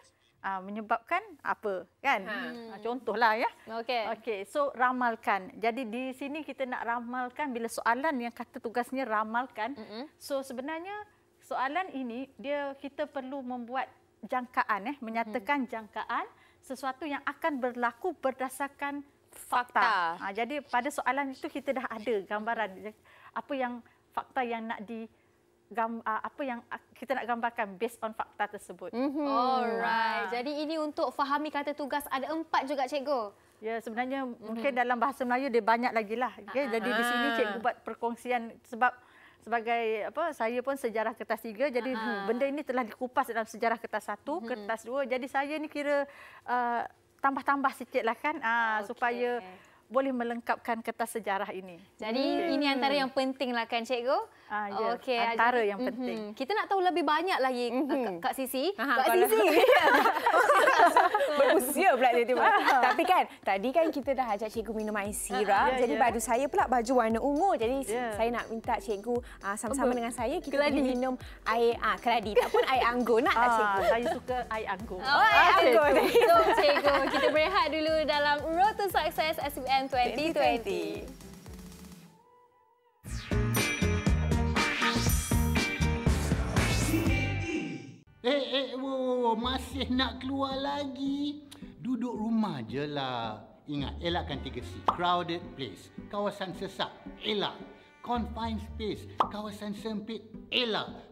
Speaker 3: uh, menyebabkan apa kan hmm. contohlah ya okey okey so ramalkan jadi di sini kita nak ramalkan bila soalan yang kata tugasnya ramalkan mm-hmm. so sebenarnya soalan ini dia kita perlu membuat jangkaan eh menyatakan mm-hmm. jangkaan sesuatu yang akan berlaku berdasarkan fakta, fakta. Ha, jadi pada soalan itu kita dah ada gambaran apa yang fakta yang nak di gam, uh, apa yang ah, kita nak gambarkan based on fakta tersebut. Mm-hmm. Alright.
Speaker 1: Jadi ini untuk fahami kata tugas ada empat juga cikgu. Ya, sebenarnya mm-hmm. mungkin dalam
Speaker 3: bahasa Melayu dia banyak lagi lah. Okay? Ah. Jadi di sini cikgu buat perkongsian sebab sebagai apa saya pun sejarah kertas tiga jadi uh benda ini telah dikupas dalam sejarah kertas satu uh-huh. kertas dua jadi saya ni kira uh, tambah-tambah sikit lah kan uh, okay. supaya boleh melengkapkan kertas sejarah ini. Jadi hmm. ini antara yang
Speaker 1: penting lah kan cikgu? Ah, ya. Okey, antara ah, yang penting. Mm-hmm. Kita nak tahu lebih banyak lagi mm-hmm. Kak Sisi. Aha, Kak Sisi.
Speaker 2: tu. Tapi kan, tadi kan kita dah ajak cikgu minum air sirap. Yeah, ah, ya, jadi yeah. baju saya pula baju warna ungu. Jadi yeah. saya nak minta cikgu ah, sama-sama uh, dengan saya kita keladi. minum air ah uh, keladi ataupun air anggur nak tak ah, cikgu? saya suka air anggur. Oh, oh air anggur. Jom so, cikgu, kita
Speaker 1: berehat dulu dalam Road to Success SPM 2020. 2020. Eh, eh, wo, masih nak keluar lagi duduk rumah je lah. Ingat, elakkan tiga c Crowded place, kawasan sesak, elak. Confined space, kawasan sempit, elak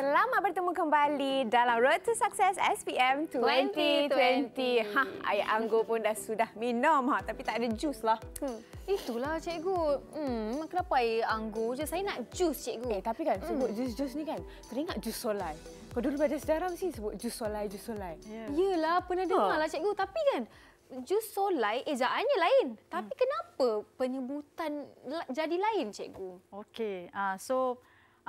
Speaker 2: selamat bertemu kembali dalam Road to Success SPM 2020. 2020. Ha, air anggur pun dah sudah minum ha, tapi tak ada jus lah. Hmm. Itulah cikgu. Hmm, kenapa air anggur je? Saya nak jus cikgu. Eh, tapi kan sebut hmm. jus-jus ni kan, teringat jus solai. Kau dulu belajar sejarah
Speaker 1: mesti sebut jus solai, jus solai. Yeah. Yelah, pernah ha. dengar lah cikgu. Tapi kan, jus solai ejaannya lain. Hmm. Tapi kenapa penyebutan jadi lain cikgu?
Speaker 3: Okey, uh, so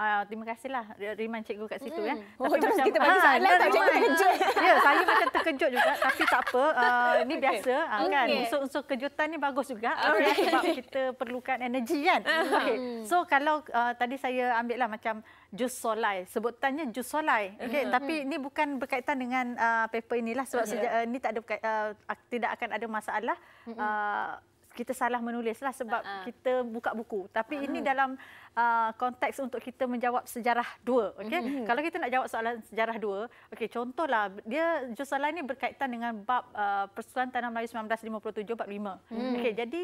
Speaker 3: uh, terima kasihlah Riman cikgu kat situ ya. Hmm. Eh. terus macam, kita bagi ah, soalan ah, tak cikgu terkejut. ya, saya macam terkejut juga tapi tak apa. Uh, ini okay. biasa kan? okay. kan. Unsur-unsur kejutan ni bagus juga. Okay. Okay. Sebab kita perlukan energi kan. Okay. So kalau uh, tadi saya ambil lah macam jus solai. Sebutannya jus solai. Okay. Uh-huh. Tapi ini bukan berkaitan dengan uh, paper inilah. Sebab uh uh, ini uh, tidak akan ada masalah. Uh, uh kita salah menulislah sebab uh-huh. kita buka buku. Tapi uh-huh. ini dalam uh, konteks untuk kita menjawab sejarah dua. Okay? Uh-huh. Mhm. Kalau kita nak jawab soalan sejarah dua, okay, contohlah dia Jerusalem ini berkaitan dengan bab uh, Persatuan Tanah Melayu 1957, bab 5. Uh-huh. Okay, jadi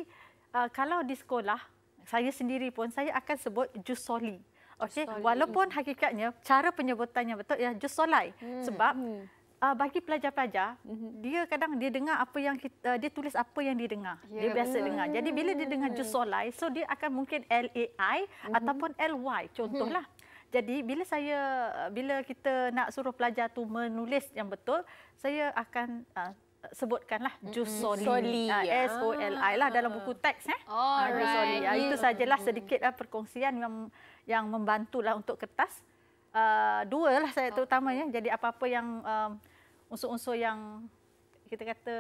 Speaker 3: uh, kalau di sekolah, saya sendiri pun saya akan sebut Jusoli. Okay? Walaupun mhm. hakikatnya cara penyebutannya betul ya Jusolai. Uh-huh. Hmm, sebab uh uh, bagi pelajar-pelajar mm-hmm. dia kadang dia dengar apa yang kita, uh, dia tulis apa yang dia dengar yeah, dia biasa yeah. dengar jadi bila dia dengar jusolai so dia akan mungkin lai mm-hmm. ataupun L Y contohlah mhm. jadi bila saya bila kita nak suruh pelajar tu menulis yang betul saya akan uh, sebutkanlah mhm. jusoli ah, ya. S O L I lah dalam buku teks eh oh, uh, right. jusoli itu sajalah mhm. sedikitlah perkongsian yang yang membantulah untuk kertas Uh, dua lah saya terutamanya. Jadi apa-apa yang um, unsur-unsur yang kita kata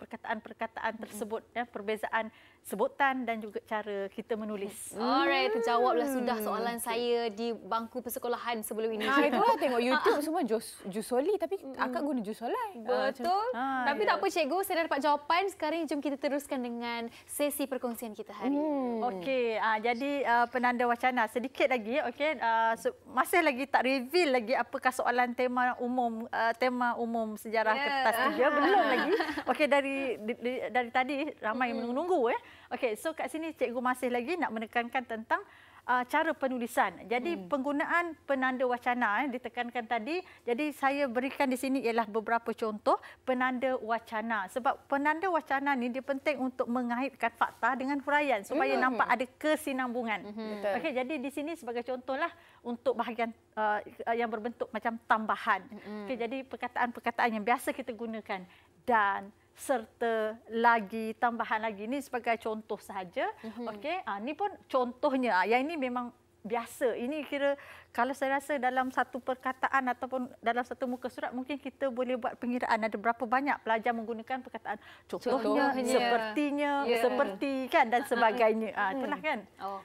Speaker 3: perkataan-perkataan tersebut, mm-hmm. ya, perbezaan sebutan dan juga cara kita menulis. Alright, terjawablah
Speaker 1: hmm. sudah soalan saya di bangku persekolahan sebelum ini. Ha, itulah tengok YouTube semua jus
Speaker 2: Jusoli tapi hmm. akak guna Jusolai. Betul. Ha, tapi ah, ya. tak apa
Speaker 1: cikgu, saya dah dapat jawapan. Sekarang jom kita teruskan dengan sesi perkongsian kita hari Hmm. Okey, uh, jadi uh, penanda
Speaker 3: wacana sedikit lagi. Okey. Uh, so, masih lagi tak reveal lagi apakah soalan tema umum uh, tema umum sejarah yeah. kertas tiga. Ya, belum lagi. Okey, dari, dari, dari tadi ramai yang hmm. menunggu. Eh. Okey, so kat sini cikgu masih lagi nak menekankan tentang uh, cara penulisan. Jadi hmm. penggunaan penanda wacana eh, ditekankan tadi. Jadi saya berikan di sini ialah beberapa contoh penanda wacana. Sebab penanda wacana ni dia penting untuk mengaitkan fakta dengan huraian supaya hmm. nampak ada kesinambungan. Hmm. Okey, jadi di sini sebagai contohlah untuk bahagian uh, yang berbentuk macam tambahan. Hmm. Okey, jadi perkataan-perkataan yang biasa kita gunakan dan serta lagi tambahan lagi ini sebagai contoh sahaja mm-hmm. okey ha, ah, ini pun contohnya ah, yang ini memang biasa ini kira kalau saya rasa dalam satu perkataan ataupun dalam satu muka surat mungkin kita boleh buat pengiraan ada berapa banyak pelajar menggunakan perkataan contohnya, contohnya. sepertinya yeah. seperti kan dan sebagainya ha, itulah kan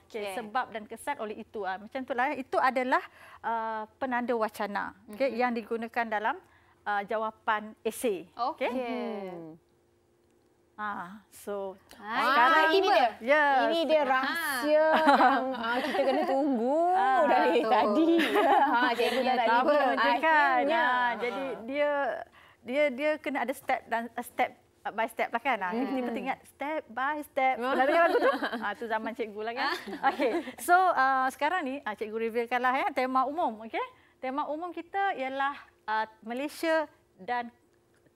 Speaker 3: okey okay. sebab dan kesan oleh itu ha. macam itulah itu adalah uh, penanda wacana okey mm-hmm. yang digunakan dalam uh, jawapan esei. Okey. Okay. Hmm. Ah, so
Speaker 2: ah, sekarang ini dia. Yes. Ini dia rahsia ah. yang ah, kita kena tunggu ah, dari tuh. tadi. ha, cikgu dah tadi pun kan. Ha,
Speaker 3: jadi ah, dia dia dia kena ada step dan uh, step by step lah kan. Hmm. Ini penting ingat step by step. Lagu kan aku tu. Ah tu zaman cikgu lah kan. okey. So uh, sekarang ni ah, cikgu revealkanlah ya tema umum okey. Tema umum kita ialah uh, Malaysia dan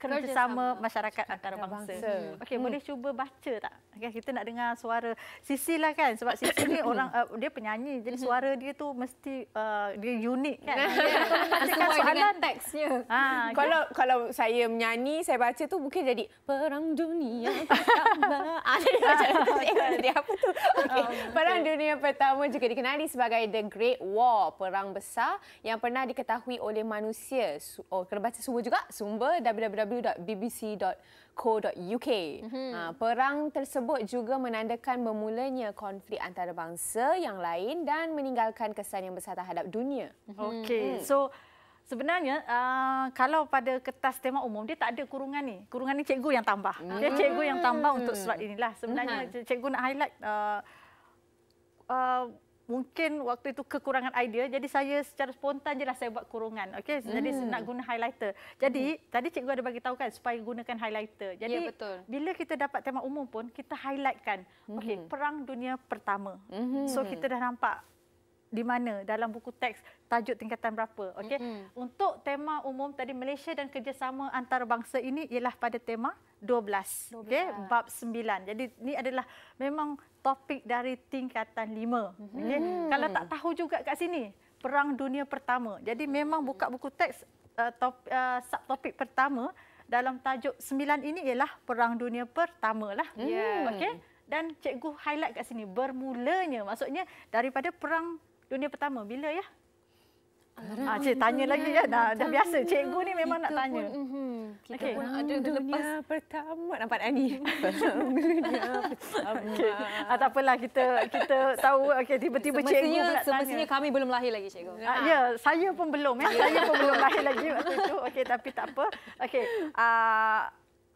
Speaker 3: kerjasama, masyarakat antarabangsa. Hmm. Okey, hmm. boleh cuba baca tak? Okay, kita nak dengar suara Sisi lah kan sebab Sisi ni orang uh, dia penyanyi
Speaker 2: jadi hmm. suara dia tu mesti uh, dia unik kan. Sesuai yeah. soalan dengan teksnya. Ha, kalau kalau saya menyanyi saya baca tu mungkin jadi perang dunia pertama. ah, ah jadi apa tu? Ah, okey, perang dunia pertama juga dikenali sebagai The Great War, perang besar yang pernah diketahui oleh manusia. Oh, kena baca sumber juga. Sumber www www.bbc.co.uk. Mm-hmm. Ah, perang tersebut juga menandakan bermulanya konflik antarabangsa yang lain dan meninggalkan kesan yang besar terhadap dunia. Mm-hmm. Okey. So Sebenarnya uh,
Speaker 3: kalau pada kertas tema umum dia tak ada kurungan ni. Kurungan ni cikgu yang tambah. Dia hmm. cikgu yang tambah untuk slot hmm. inilah. Sebenarnya hmm. cikgu nak highlight uh, uh, mungkin waktu itu kekurangan idea jadi saya secara spontan jelah saya buat kurungan okey hmm. jadi nak guna highlighter jadi hmm. tadi cikgu ada bagi tahu kan supaya gunakan highlighter jadi ya, betul. bila kita dapat tema umum pun kita highlightkan hmm. perang dunia pertama hmm. so kita dah nampak di mana dalam buku teks tajuk tingkatan berapa okey mm-hmm. untuk tema umum tadi Malaysia dan kerjasama antarabangsa ini ialah pada tema 12, 12. okey bab 9 jadi ini adalah memang topik dari tingkatan 5 mm-hmm. okey kalau tak tahu juga kat sini perang dunia pertama jadi memang buka buku teks uh, top, uh, subtopik pertama dalam tajuk 9 ini ialah perang dunia pertama lah yeah. okey dan cikgu highlight kat sini bermulanya maksudnya daripada perang dunia pertama bila ya?
Speaker 1: Ah, cik tanya lagi ya. Dah, dah biasa cikgu ni memang kita nak tanya. Pun, mhm. kita
Speaker 3: okay. pun ada dunia terlepas. pertama nampak Ani. okay. Ah, tak apalah kita kita tahu okay tiba-tiba cikgu pula tanya. Semestinya kami
Speaker 1: belum lahir lagi cikgu. Ah, ah. ya,
Speaker 3: saya pun belum ya. saya pun belum lahir lagi waktu itu. Okay, tapi tak apa. Okay. Ah,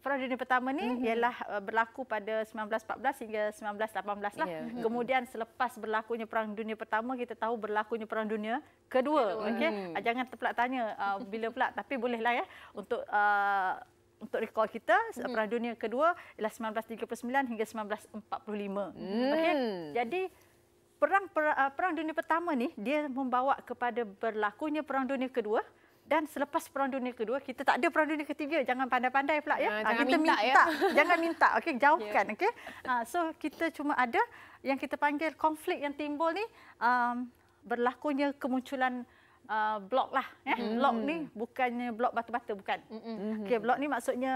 Speaker 3: Perang Dunia Pertama ni mm-hmm. ialah uh, berlaku pada 1914 hingga 1918 lah. Yeah. Ya, Kemudian selepas berlakunya Perang Dunia Pertama kita tahu berlakunya Perang Dunia Kedua, Kedua. okey. Mm. Jangan terpelak tanya uh, bila pula tapi bolehlah ya untuk uh, untuk rekod kita hmm. Perang Dunia Kedua ialah 1939 hingga 1945. Mm. Okey. Jadi perang Perang Dunia Pertama ni dia membawa kepada berlakunya Perang Dunia Kedua dan selepas perang dunia kedua kita tak ada perang dunia ketiga jangan pandai-pandai pula ya ha, kita minta, minta ya. jangan minta okay ya. jauhkan yeah. okey ha, so kita cuma ada yang kita panggil konflik yang timbul ni um, berlakunya kemunculan uh, blok lah ya mm-hmm. blok ni bukannya blok batu-bata bukan mm-hmm. okey blok ni maksudnya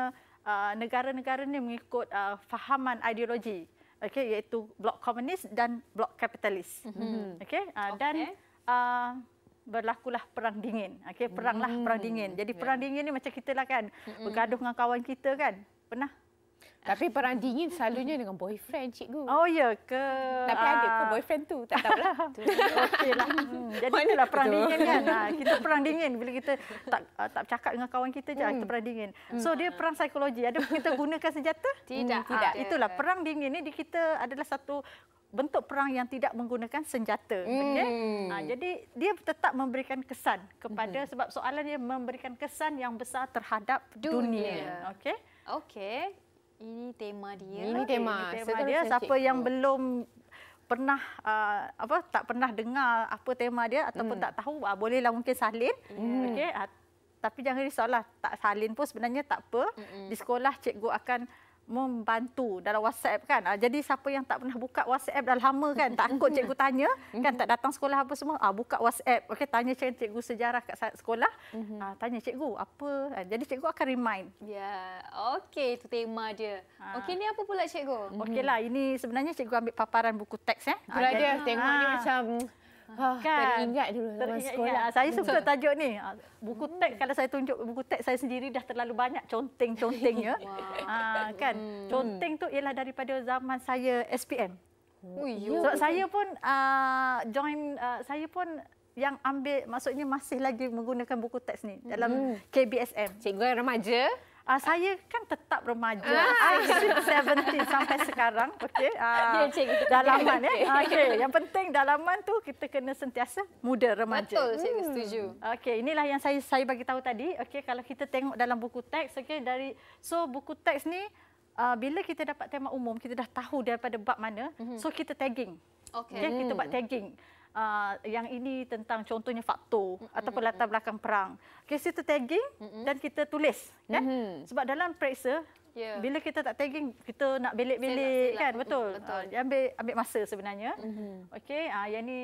Speaker 3: uh, negara-negara ni mengikut uh, fahaman ideologi okay iaitu blok komunis dan blok kapitalis mm-hmm. okey uh, okay. dan uh, berlakulah perang dingin. Okey, peranglah perang dingin. Hmm. Jadi ya. perang dingin ni macam kita lah kan, hmm. bergaduh dengan kawan kita kan. Pernah tapi perang dingin selalunya dengan boyfriend cikgu. Oh ya ke? Tapi ada ke ah. boyfriend tu? Tak tahu lah. Okeylah. Hmm. Jadi itulah perang dingin kan. Ah, kita perang dingin bila kita tak ah, tak cakap dengan kawan kita je hmm. kita perang dingin. Hmm. So dia perang psikologi. Ada kita gunakan senjata? Tidak. Hmm, tidak. itulah perang dingin ni kita adalah satu bentuk perang yang tidak menggunakan senjata. Hmm. jadi dia tetap memberikan kesan kepada hmm. sebab soalan dia memberikan kesan yang besar terhadap dunia. dunia.
Speaker 1: Okey. Okey. Ini tema dia. Ini tema. Ini tema dia. Siapa cikgu. yang
Speaker 3: belum pernah uh, apa tak pernah dengar apa tema dia ataupun hmm. tak tahu uh, bolehlah mungkin salin. Hmm. Okey. Uh, tapi jangan risaulah tak salin pun sebenarnya tak apa. Hmm. Di sekolah cikgu akan membantu dalam WhatsApp kan. Ah, jadi siapa yang tak pernah buka WhatsApp dah lama kan, angkut cikgu tanya, kan mhm. tak datang sekolah apa semua, ah buka WhatsApp. Okey, tanya cikgu sejarah kat sekolah. Mhm. Ah tanya cikgu apa. Ah, jadi cikgu akan remind.
Speaker 1: Ya. Yeah. Okey, itu tema dia. Ah. Okey, ni apa pula cikgu? Okeylah,
Speaker 3: ini sebenarnya cikgu ambil paparan buku teks eh. Berada tengok ni macam Ah, kan? Teringat dulu zaman sekolah. Ya, saya suka tajuk ni. Ah, buku hmm. teks kalau saya tunjuk buku teks saya sendiri dah terlalu banyak conteng-contengnya. Ha ah, kan? Hmm. Conteng tu ialah daripada zaman saya SPM.
Speaker 2: Oh, so, saya
Speaker 3: pun uh, join uh, saya pun yang ambil maksudnya masih lagi menggunakan buku teks ni dalam hmm. KBSM. Cikgu yang remaja. Uh, saya kan tetap remaja. Ah. I sweet 17 sampai sekarang. Okey. Uh, dalaman ya. Okay. Okay. Yang penting dalaman tu kita kena sentiasa muda remaja. Betul, hmm. saya setuju. Okey, inilah yang saya saya bagi tahu tadi. Okey, kalau kita tengok dalam buku teks okey dari so buku teks ni uh, bila kita dapat tema umum, kita dah tahu daripada bab mana. Mm-hmm. So kita tagging.
Speaker 1: Okey, okay, kita buat hmm. tagging
Speaker 3: uh, yang ini tentang contohnya faktor mm-hmm. ataupun latar belakang perang. Kes itu tagging mm-hmm. dan kita tulis kan? Mm-hmm. Sebab dalam periksa yeah. bila kita tak tagging kita nak belik-belik kan? Betul. Betul. Uh, ambil ambil masa sebenarnya. Mm-hmm. Okey, uh, yang ini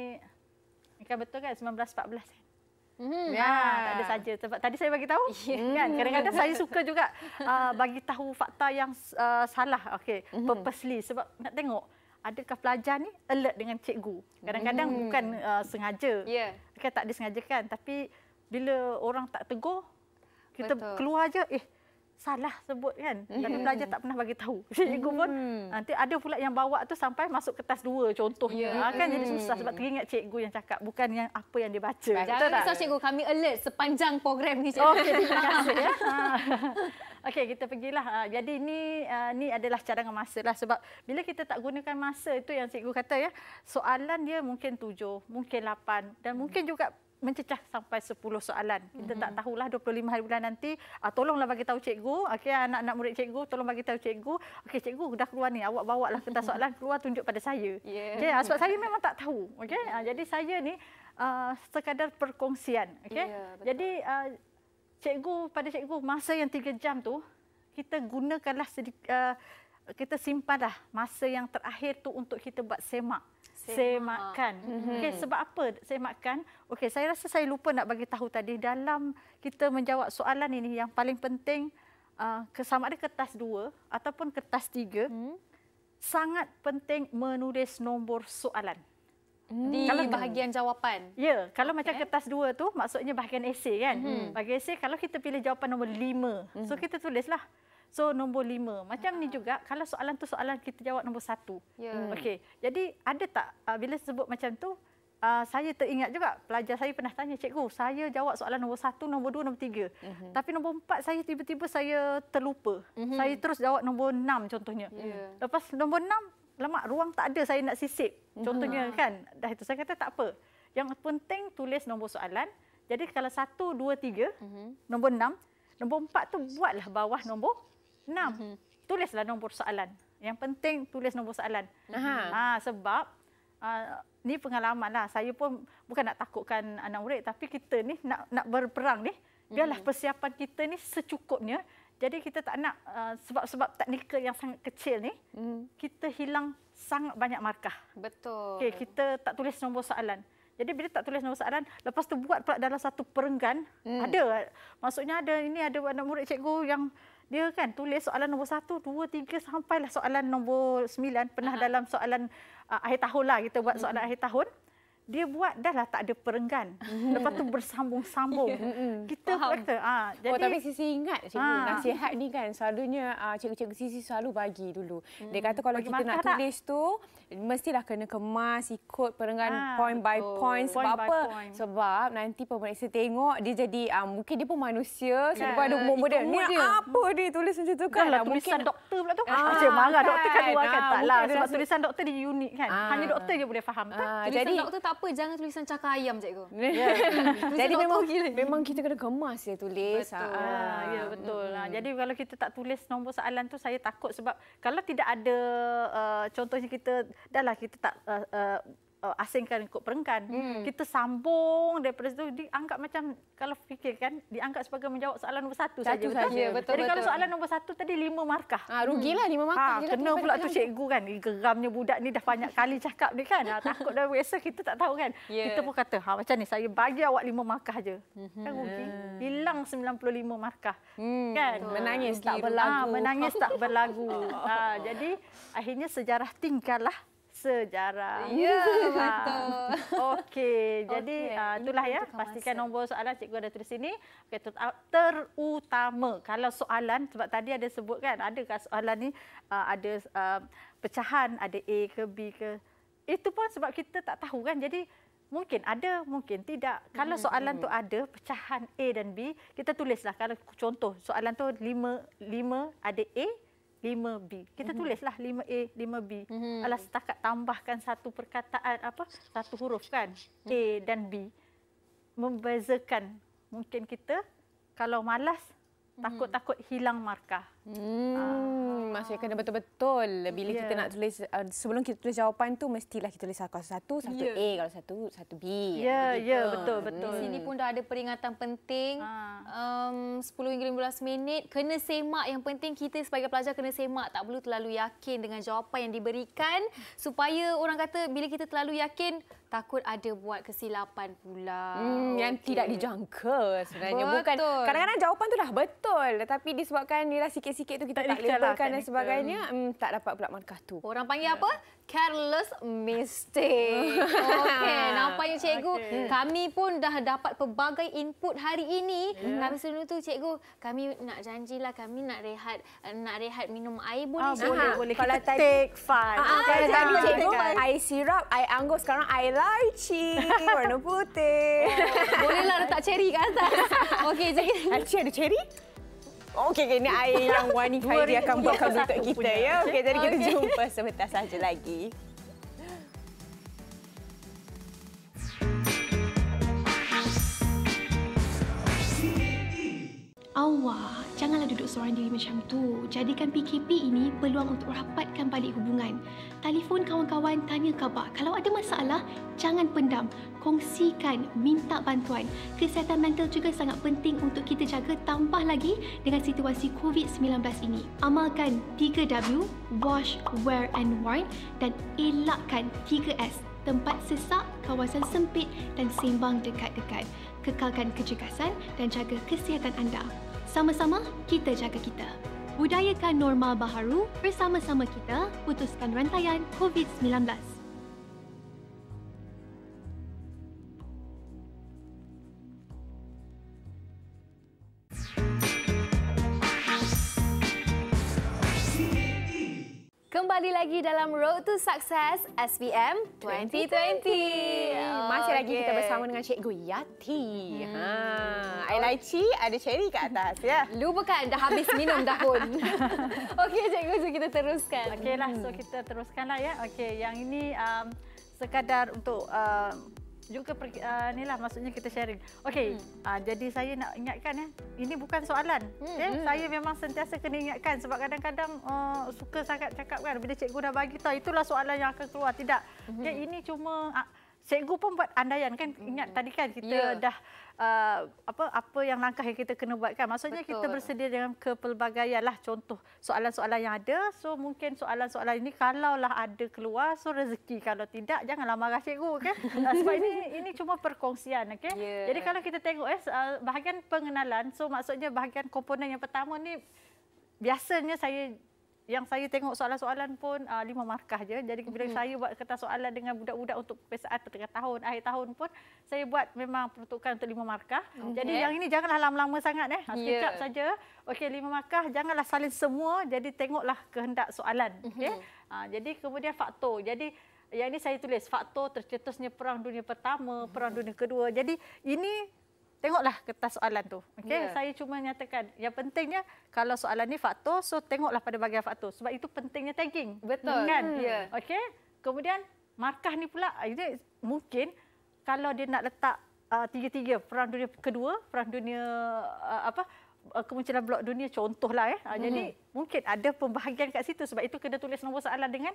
Speaker 3: kan betul kan 1914. Kan? Mm-hmm. Ya, ha, tak ada saja. Sebab tadi saya bagi tahu yeah. kan. Kadang-kadang saya suka juga uh, bagi tahu fakta yang uh, salah. Okey, mm-hmm. purposely sebab nak tengok adakah pelajar ni alert dengan cikgu? Kadang-kadang hmm. bukan uh, sengaja. Yeah. Kan tak disengaja kan, tapi bila orang tak tegur, kita Betul. keluar aja eh salah sebut kan. Dan hmm. pelajar tak pernah bagi tahu. Cikgu pun hmm. nanti ada pula yang bawa tu sampai masuk kertas dua contohnya. Yeah. Ah, kan hmm. jadi susah sebab teringat cikgu yang cakap bukan yang apa yang dia baca. Jangan risau cikgu, kami alert sepanjang program ni cikgu. Okey, terima kasih ya. Okey, kita pergilah. Uh, jadi ini uh, ah, ni adalah cadangan masa lah sebab bila kita tak gunakan masa itu yang cikgu kata ya, soalan dia mungkin tujuh, mungkin lapan dan hmm. mungkin juga mencecah sampai 10 soalan. Kita mm-hmm. tak hmm. tahulah 25 hari bulan nanti. Uh, tolonglah bagi tahu cikgu. Okey anak-anak murid cikgu tolong bagi tahu cikgu. Okey cikgu dah keluar ni. Awak bawa bawalah kertas soalan keluar tunjuk pada saya. Yeah. Okey sebab saya memang tak tahu. Okey uh, jadi saya ni uh, sekadar perkongsian. Okey. Yeah, jadi uh, cikgu pada cikgu masa yang tiga jam tu kita gunakanlah sedikit uh, eh, kita simpanlah masa yang terakhir tu untuk kita buat semak semakan. Semak. Mhm. Okey sebab apa semakan? Okey saya rasa saya lupa nak bagi tahu tadi dalam kita menjawab soalan ini yang paling penting uh, eh, sama ada kertas dua ataupun kertas tiga hmm. sangat penting menulis nombor soalan. Di kalau bahagian jawapan. Ya, kalau okay. macam kertas dua tu maksudnya bahagian esei kan. Mhm. Hmm. Bahagian esei kalau kita pilih jawapan nombor lima. Hmm. So kita tulislah. So nombor lima. Macam hmm. ni ah. juga kalau soalan tu soalan kita jawab nombor satu. Yeah. Hmm. Okey. Jadi ada tak uh, bila sebut macam tu Uh, saya teringat juga pelajar saya pernah tanya cikgu saya jawab soalan nombor satu, nombor dua, nombor tiga. Mm-hmm. Tapi nombor empat saya tiba-tiba saya terlupa. Mm-hmm. Saya terus jawab nombor enam contohnya. Yeah. Lepas nombor enam lemak ruang tak ada saya nak sisip. Contohnya hmm. kan. Dah itu saya kata tak apa. Yang penting tulis nombor soalan. Jadi kalau satu, dua, tiga, hmm. nombor enam, nombor empat tu buatlah bawah nombor enam. Hmm. Tulislah nombor soalan. Yang penting tulis nombor soalan. Hmm. Ha, sebab uh, ni pengalaman lah. Saya pun bukan nak takutkan anak murid tapi kita ni nak, nak berperang ni. Biarlah mhm. persiapan kita ni secukupnya jadi kita tak nak uh, sebab-sebab uh, teknikal yang sangat kecil ni, hmm. kita hilang sangat banyak markah. Betul. Okay, kita tak tulis nombor soalan. Jadi bila tak tulis nombor soalan, lepas tu buat pula dalam satu perenggan, hmm. ada. Maksudnya ada ini ada anak murid cikgu yang dia kan tulis soalan nombor satu, dua, tiga sampailah soalan nombor sembilan. Pernah uh dalam soalan uh, akhir tahun lah kita buat soalan uh akhir tahun dia
Speaker 2: buat dah lah tak ada perenggan. Lepas tu bersambung-sambung. Kita kata. Ha, jadi... Oh, tapi Sisi ingat cikgu. Ha. Nasihat ni kan selalunya uh, cikgu-cikgu Sisi selalu bagi dulu. Hmm. Dia kata kalau bagi kita nak tak? tulis tu, mestilah kena kemas ikut perenggan ha, point betul. by point. Sebab point apa? Point. Sebab nanti pemeriksa tengok dia jadi uh, mungkin dia pun manusia. Sebab ada umur muda. Ni dia. apa dia tulis macam tu kan? Lah, lah tulisan mungkin... doktor
Speaker 1: pula tu. Ah, Macam
Speaker 2: marah. Kan? Doktor kan luar kan? kan? tak lah. Sebab tulisan doktor dia unik kan? Hanya doktor je boleh faham. Ah, Tulisan jadi, doktor
Speaker 1: tak apa jangan tulisan cakar ayam cikgu. Yeah. Ya. Jadi memang
Speaker 2: gila. memang kita kena gemas dia tulis. Betul.
Speaker 3: Ha. Ya betul. Mm. Jadi kalau kita tak tulis nombor soalan tu saya takut sebab kalau tidak ada uh, contohnya kita dahlah kita tak uh, uh, uh, asingkan ikut perengkan. Hmm. Kita sambung daripada situ dianggap macam kalau fikirkan dianggap sebagai menjawab soalan nombor satu saja betul? betul. Jadi betul. kalau soalan nombor satu tadi lima markah. Ha, rugilah lima markah. Ha, kena pula tu kan. cikgu kan. Geramnya budak ni dah banyak kali cakap ni kan. Ha, takut dah biasa kita tak tahu kan. Yeah. Kita pun kata ha, macam ni saya bagi awak lima markah je. Mhm. Kan rugi. Hilang 95 markah. Hmm. Kan? Betul. Menangis tak berlagu. Ha, menangis tak berlagu. Ha, jadi akhirnya sejarah tinggal sejarah. Ya, betul. Okey, jadi uh, itulah ya. Pastikan masa. nombor soalan cikgu ada tulis sini. Okay, ter ah, terutama kalau soalan, sebab tadi ada sebut kan, adakah soalan ni uh, ada uh, pecahan, ada A ke B ke. Itu pun sebab kita tak tahu kan. Jadi, Mungkin ada, mungkin tidak. Kalau mm-hmm, soalan tu mm-hmm. ada, pecahan A dan B, kita tulislah. Kalau contoh, soalan tu 5, 5 ada A, 5B. Kita mm -hmm. tulislah 5A, 5B. Mm -hmm. Alah setakat tambahkan satu perkataan, apa satu huruf kan. Mm -hmm. A dan B. Membezakan. Mungkin kita kalau malas, mhm. takut-takut mm -hmm. hilang markah.
Speaker 2: Hmm, uh, ah. maksudnya kena betul-betul bila yeah. kita ya. nak tulis uh, sebelum kita tulis jawapan tu mestilah kita tulis kalau satu satu yeah. A kalau satu satu B. Ya, yeah, ya yeah, betul betul. Hmm. Di sini pun
Speaker 1: dah ada peringatan penting. Uh. Um 10 hingga 15 minit kena semak yang penting kita sebagai pelajar kena semak tak perlu terlalu yakin dengan jawapan yang diberikan supaya orang kata bila kita terlalu yakin takut ada buat kesilapan pula hmm, okay. yang tidak
Speaker 2: dijangka sebenarnya betul. bukan kadang-kadang jawapan tu dah betul tetapi disebabkan ni lah sikit sikit tu kita tak, tak labelkan lah, dan sebagainya, hmm, tak dapat pula
Speaker 1: markah tu. Orang panggil apa? Careless mistake. Okey, ah, nampaknya cikgu, okay. Hmm. kami pun dah dapat pelbagai input hari ini. Yeah. Hmm. Kami sebelum tu cikgu, kami nak janjilah kami nak rehat eh, nak rehat minum air pun. Ah, boleh, boleh. Kalau kita take fun. Ah, okay, jadi nah, cikgu,
Speaker 2: air sirap, air anggur sekarang air lychee warna putih. Oh, bolehlah letak cherry kat atas. Okey, jadi. Lychee ada cherry. Okey, okay. ini air yang Wani dia akan buatkan untuk kita. Ya? Okey, jadi okay. kita jumpa sebentar saja lagi.
Speaker 1: Awak, janganlah duduk seorang diri macam tu. Jadikan PKP ini peluang untuk rapatkan balik hubungan. Telefon kawan-kawan, tanya khabar. Kalau ada masalah, jangan pendam. Kongsikan, minta bantuan. Kesihatan mental juga sangat penting untuk kita jaga tambah lagi dengan situasi COVID-19 ini. Amalkan 3W, wash, wear and warn dan elakkan 3S, tempat sesak, kawasan sempit dan sembang dekat-dekat. Kekalkan kecergasan dan jaga kesihatan anda. Sama-sama kita jaga kita. Budayakan norma baharu bersama-sama kita putuskan rantaian COVID-19. lagi dalam Road to Success SPM 2020. 2020. Masih lagi okay. kita bersama dengan
Speaker 2: Cikgu Yati. Ha, hmm. Ha, air laci ada cherry kat atas ya. Lupakan dah habis minum dah pun. Okey cikgu, so kita teruskan. Okeylah,
Speaker 3: so hmm. kita teruskanlah ya. Okey, yang ini um, sekadar untuk uh, juga per, uh, ah, ni lah maksudnya kita sharing. Okey, hmm. uh, jadi saya nak ingatkan ya, ini bukan soalan. Hmm. Eh, hmm. Saya memang sentiasa kena ingatkan sebab kadang-kadang uh, suka sangat cakap kan bila cikgu dah bagi tahu itulah soalan yang akan keluar. Tidak. Hmm. Ya, ini cuma uh, Cikgu pun buat andaian kan ingat tadi kan kita yeah. dah uh, apa apa yang langkah yang kita kena buat kan maksudnya Betul. kita bersedia dengan kepelbagaian lah contoh soalan-soalan yang ada so mungkin soalan-soalan ini kalaulah ada keluar so rezeki kalau tidak janganlah marah cikgu kan sebab ini ini cuma perkongsian okey yeah. jadi kalau kita tengok eh bahagian pengenalan so maksudnya bahagian komponen yang pertama ni biasanya saya yang saya tengok soalan-soalan pun uh, lima markah je. Jadi bila mm-hmm. saya buat kertas soalan dengan budak-budak untuk perpisahan pertengahan tahun, akhir tahun pun saya buat memang peruntukan untuk lima markah. Okay. Mhm. Jadi yang ini janganlah lama-lama sangat eh. Ah, sekejap yeah. saja. Okey, lima markah janganlah salin semua. Jadi tengoklah kehendak soalan. Mm-hmm. Uh, jadi kemudian faktor. Jadi yang ini saya tulis faktor tercetusnya perang dunia pertama, perang mhm. dunia kedua. Jadi ini tengoklah kertas soalan tu. Okey, yeah. saya cuma nyatakan yang pentingnya kalau soalan ni faktor, so tengoklah pada bahagian faktor sebab itu pentingnya tagging. Betul. Kan? Hmm. Yeah. Okey. Kemudian markah ni pula ini ah, mungkin kalau dia nak letak uh, tiga-tiga perang dunia kedua, perang dunia uh, apa? Eh, kemunculan blok dunia contohlah eh. Mm-hmm. Jadi mungkin ada pembahagian kat situ sebab itu kena tulis nombor soalan dengan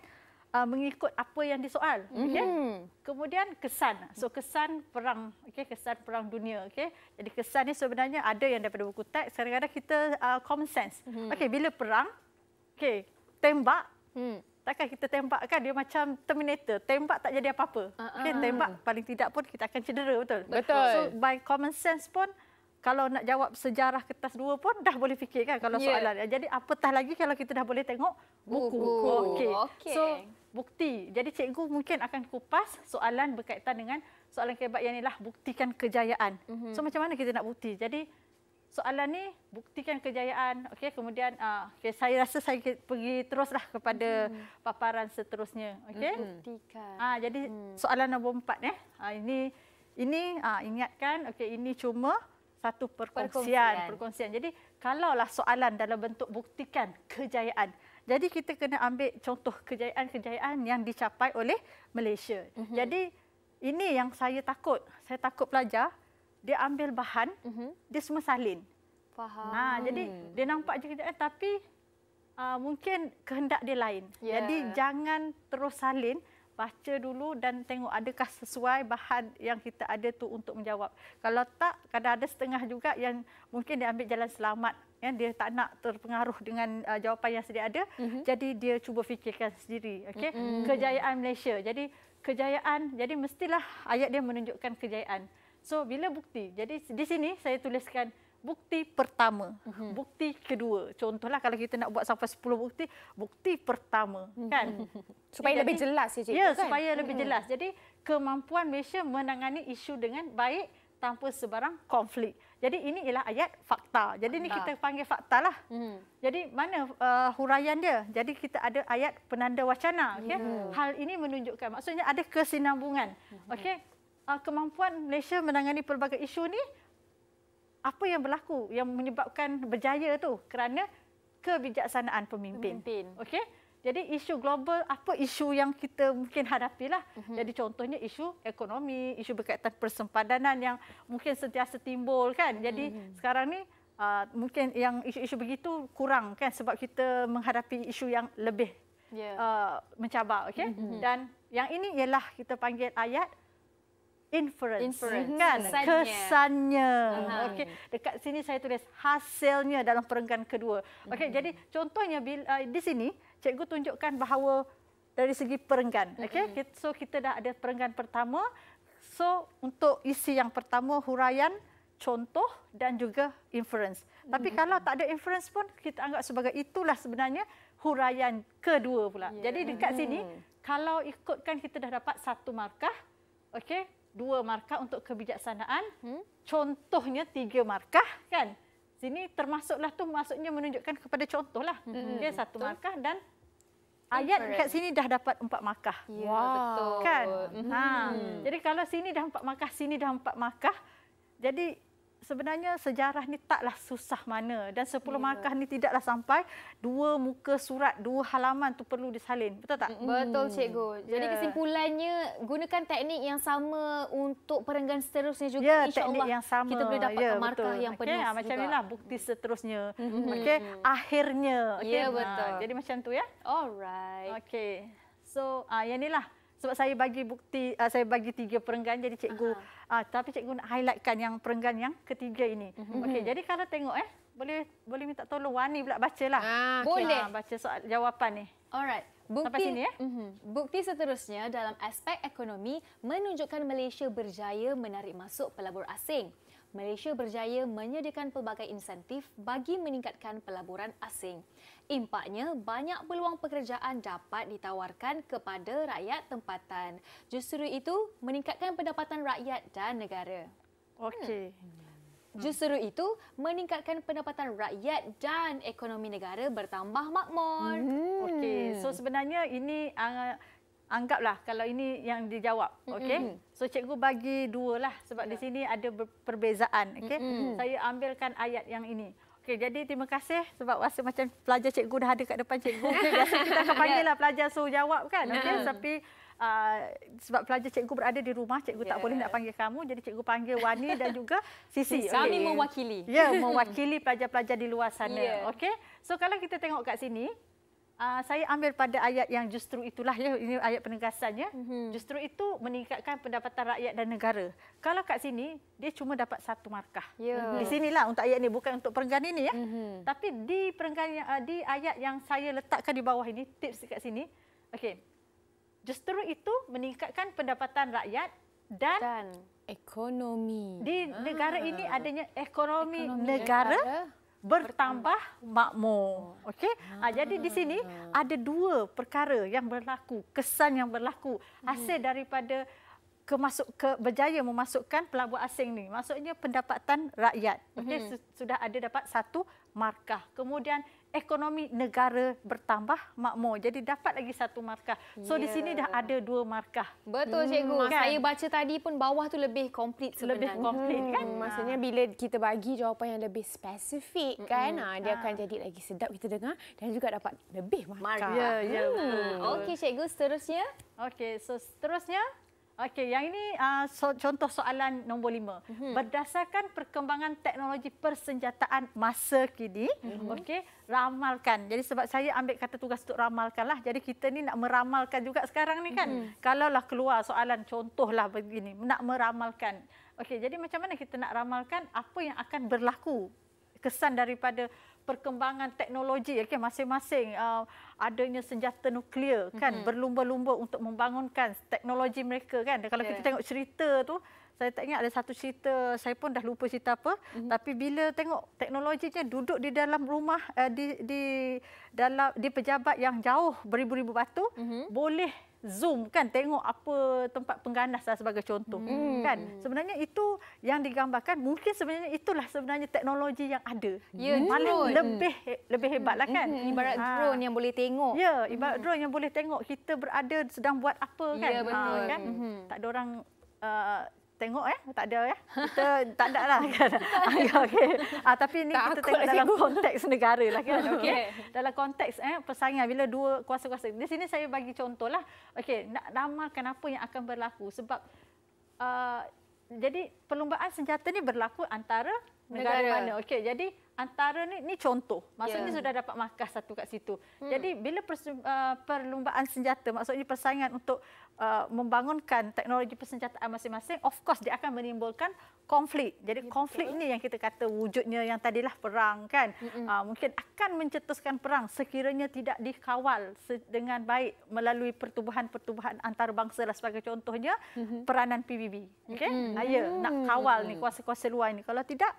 Speaker 3: uh, mengikut apa yang disoal. Kemudian, mm kemudian kesan. So kesan perang, okey, kesan perang dunia, okey. Jadi kesan ni sebenarnya ada yang daripada buku teks, kadang-kadang kita uh, common sense. hmm Okey, bila perang, okey, tembak, mm. takkan kita tembak kan dia macam terminator, tembak tak jadi apa-apa. Uh-uh. Okey, tembak paling tidak pun kita akan cedera, betul? Betul. So by common sense pun kalau nak jawab sejarah kertas dua pun dah boleh fikirkan kalau yeah. soalan. Jadi apatah lagi kalau kita dah boleh tengok buku. Oh, buku. buku. Okey. Okay. So bukti. Jadi cikgu mungkin akan kupas soalan berkaitan dengan soalan kebat yang inilah buktikan kejayaan. Mm-hmm. So macam mana kita nak bukti? Jadi soalan ni buktikan kejayaan. Okey, kemudian uh, ah, okay, saya rasa saya pergi teruslah kepada mm paparan seterusnya. Okey. Mhm. Buktikan. Mm-hmm. Ah jadi mm soalan nombor empat. eh. Ah, ini ini ah, ingatkan okey ini cuma satu perkongsian. perkongsian. Jadi kalaulah soalan dalam bentuk buktikan kejayaan. Jadi kita kena ambil contoh kejayaan-kejayaan yang dicapai oleh Malaysia. Mm-hmm. Jadi ini yang saya takut. Saya takut pelajar dia ambil bahan, mm-hmm. dia semua salin.
Speaker 1: Faham. Nah, jadi
Speaker 3: dia nampak je kejayaan tapi uh, mungkin kehendak dia lain. Yeah. Jadi jangan terus salin baca dulu dan tengok adakah sesuai bahan yang kita ada tu untuk menjawab. Kalau tak, kadang ada setengah juga yang mungkin dia ambil jalan selamat. Ya, dia tak nak terpengaruh dengan uh, jawapan yang sedia ada. Mm-hmm. Jadi dia cuba fikirkan sendiri. Okay? Mm-hmm. Kejayaan Malaysia. Jadi kejayaan, jadi mestilah ayat dia menunjukkan kejayaan. So bila bukti? Jadi di sini saya tuliskan bukti pertama, mm-hmm. bukti kedua. Contohlah kalau kita nak buat sampai 10 bukti, bukti pertama mm-hmm. kan. Supaya jadi, lebih jelas ya Ya, kan? supaya mm-hmm. lebih mhm. jelas. Jadi kemampuan Malaysia menangani isu dengan baik tanpa sebarang konflik. Jadi ini ialah ayat fakta. Jadi ini kita panggil fakta lah. Mm-hmm. Jadi mana uh, huraian dia? Jadi kita ada ayat penanda wacana. Okay? Mm-hmm. Hal ini menunjukkan maksudnya ada kesinambungan. Mm-hmm. Okey. Uh, kemampuan Malaysia menangani pelbagai isu ni apa yang berlaku yang menyebabkan berjaya tu kerana kebijaksanaan pemimpin. pemimpin. Okey. Jadi isu global apa isu yang kita mungkin hadapilah. Mm-hmm. Jadi contohnya isu ekonomi, isu berkaitan persempadanan yang mungkin sentiasa timbul kan. Jadi mm-hmm. sekarang ni uh, mungkin yang isu-isu begitu kurang kan sebab kita menghadapi isu yang lebih yeah. Ya. uh, mencabar okey. Mm-hmm. Dan yang ini ialah kita panggil ayat inference, inference. kan kesannya, kesannya. Uh-huh. dekat sini saya tulis hasilnya dalam perenggan kedua okay. uh mhm. jadi contohnya bila, uh, eh, di sini cikgu tunjukkan bahawa dari segi perenggan mhm. okey uh so kita dah ada perenggan pertama so untuk isi yang pertama huraian contoh dan juga inference uh tapi mhm. kalau tak ada inference pun kita anggap sebagai itulah sebenarnya huraian kedua pula yeah. jadi dekat uh sini kalau ikutkan kita dah dapat satu markah okay dua markah untuk kebijaksanaan. Hmm? Contohnya tiga markah kan. Sini termasuklah tu maksudnya menunjukkan kepada contohlah. Hmm. Dia hmm, satu markah dan ayat kat sini dah dapat empat markah. Ya wow. betul. Kan? Hmm. Ha. Jadi kalau sini dah empat markah, sini dah empat markah. Jadi sebenarnya sejarah ni taklah susah mana dan 10 yeah. markah ni tidaklah sampai dua muka surat dua halaman tu perlu disalin
Speaker 1: betul tak betul cikgu yeah. jadi ya. kesimpulannya gunakan teknik yang sama untuk perenggan seterusnya juga yeah, insyaallah yang sama. kita boleh dapat yeah, markah yang okay, penuh ah, macam inilah
Speaker 3: bukti seterusnya okey akhirnya
Speaker 1: okey yeah, ya, betul nah, jadi
Speaker 3: macam tu ya alright okey so ah uh, yang inilah sebab saya bagi bukti uh, saya bagi tiga perenggan jadi cikgu uh, tapi cikgu nak highlightkan yang perenggan yang ketiga ini mm-hmm. okey mhm. jadi kalau tengok eh boleh boleh minta tolong Wani pula bacalah ah, boleh ah, okay. baca soal jawapan ni alright Bukti, sini, ya? mm-hmm.
Speaker 1: Bukti seterusnya dalam aspek ekonomi menunjukkan Malaysia berjaya menarik masuk pelabur asing. Malaysia berjaya menyediakan pelbagai insentif bagi meningkatkan pelaburan asing. Impaknya, banyak peluang pekerjaan dapat ditawarkan kepada rakyat tempatan. Justeru itu, meningkatkan pendapatan rakyat dan negara. Okey. Hmm. Justeru itu meningkatkan pendapatan rakyat dan ekonomi negara bertambah makmur. Hmm. Okey, so sebenarnya
Speaker 3: ini anggaplah kalau ini yang dijawab. Hmm, okey, hmm, hmm. so cikgu bagi dua lah sebab ya. di sini ada perbezaan. Okey, saya ambilkan ayat yang ini. Okey, jadi terima kasih sebab rasa macam pelajar cikgu dah ada kat depan cikgu. Biasa kita akan ya. panggil lah pelajar suruh jawab kan. Ya. Okey, tapi Uh, sebab pelajar cikgu berada di rumah, cikgu yeah. tak ya. boleh nak panggil kamu. Jadi cikgu panggil Wani dan juga Sisi. Kami mewakili. Ya, yeah, mewakili pelajar-pelajar di luar sana. Yeah. Okey. So kalau kita tengok kat sini, Uh, saya ambil pada ayat yang justru itulah ya ini ayat penegasannya mm-hmm. justru itu meningkatkan pendapatan rakyat dan negara kalau kat sini dia cuma dapat satu markah yeah. mm-hmm. di mhm. sinilah untuk ayat ini bukan untuk perenggan ini ya mm-hmm. tapi di perenggan uh, di ayat yang saya letakkan di bawah ini tips kat sini okey justru itu meningkatkan pendapatan rakyat dan, dan
Speaker 2: ekonomi di negara ah. ini adanya
Speaker 3: ekonomi, ekonomi negara, negara bertambah makmur. Oh, okey. Ha, jadi di sini ada dua perkara yang berlaku, kesan yang berlaku hasil hmm. daripada kemasuk ke berjaya memasukkan pelabur asing ni. Maksudnya pendapatan rakyat. Okey, hmm. sudah ada dapat satu markah. Kemudian ekonomi negara bertambah makmur. Jadi dapat lagi satu markah. So yeah. di sini dah ya. ada dua markah. Betul hmm, cikgu. Hmm, kan? Saya
Speaker 1: baca tadi pun bawah tu lebih
Speaker 2: komplit sebenarnya. Lebih komplit hmm, kan? Hmm, maksudnya ha. bila kita bagi jawapan yang lebih spesifik hmm, kan, hmm. Ha, dia ha. akan jadi lagi sedap kita dengar dan juga dapat lebih markah. Ya, ya. Hmm. Okey
Speaker 3: cikgu, seterusnya. Okey, so seterusnya Okey, yang ini uh, so, contoh soalan nombor lima. Mm-hmm. Berdasarkan perkembangan teknologi persenjataan masa kini, mm-hmm. okey, ramalkan. Jadi sebab saya ambil kata tugas untuk ramalkanlah. Jadi kita ni nak meramalkan juga sekarang ni kan. Mm-hmm. Kalaulah keluar soalan contohlah begini, nak meramalkan. Okey, jadi macam mana kita nak ramalkan apa yang akan berlaku? Kesan daripada perkembangan teknologi okay, masing-masing uh, adanya senjata nuklear kan mm-hmm. berlumba-lumba untuk membangunkan teknologi mereka kan kalau yeah. kita tengok cerita tu saya tak ingat ada satu cerita saya pun dah lupa cerita apa mm-hmm. tapi bila tengok teknologinya duduk di dalam rumah uh, di di dalam di pejabat yang jauh beribu-ribu batu mm-hmm. boleh zoom kan tengok apa tempat pengganas lah sebagai contoh hmm. kan hmm. sebenarnya itu yang digambarkan mungkin sebenarnya itulah sebenarnya teknologi yang ada ya, malah drone. Hmm. lebih lebih hebatlah kan hmm. ibarat ha. drone yang
Speaker 1: boleh tengok
Speaker 3: ya ibarat hmm. drone yang boleh tengok kita berada sedang buat apa kan ya, ha, betul. Ha, kan hmm. tak ada orang uh, tengok eh tak ada eh kita tak ada lah kan okey ah, tapi ni tak kita tengok dalam cikgu. konteks negara lah kan okey dalam konteks eh persaingan bila dua kuasa-kuasa di sini saya bagi contoh lah. okey nak ramalkan apa yang akan berlaku sebab uh, jadi perlumbaan senjata ni berlaku antara negara, negara mana okey jadi antara ni ni contoh maksudnya yeah. sudah dapat markah satu kat situ hmm. jadi bila pers, uh, perlumbaan senjata maksudnya persaingan untuk uh, membangunkan teknologi persenjataan masing-masing of course dia akan menimbulkan konflik jadi yeah. konflik ni yang kita kata wujudnya yang tadilah perang kan hmm uh, mungkin akan mencetuskan perang sekiranya tidak dikawal dengan baik melalui pertubuhan-pertubuhan antarabangsa lah sebagai contohnya hmm peranan PBB okey mm-hmm. ya nak kawal hmm ni mm. kuasa-kuasa luar ni kalau tidak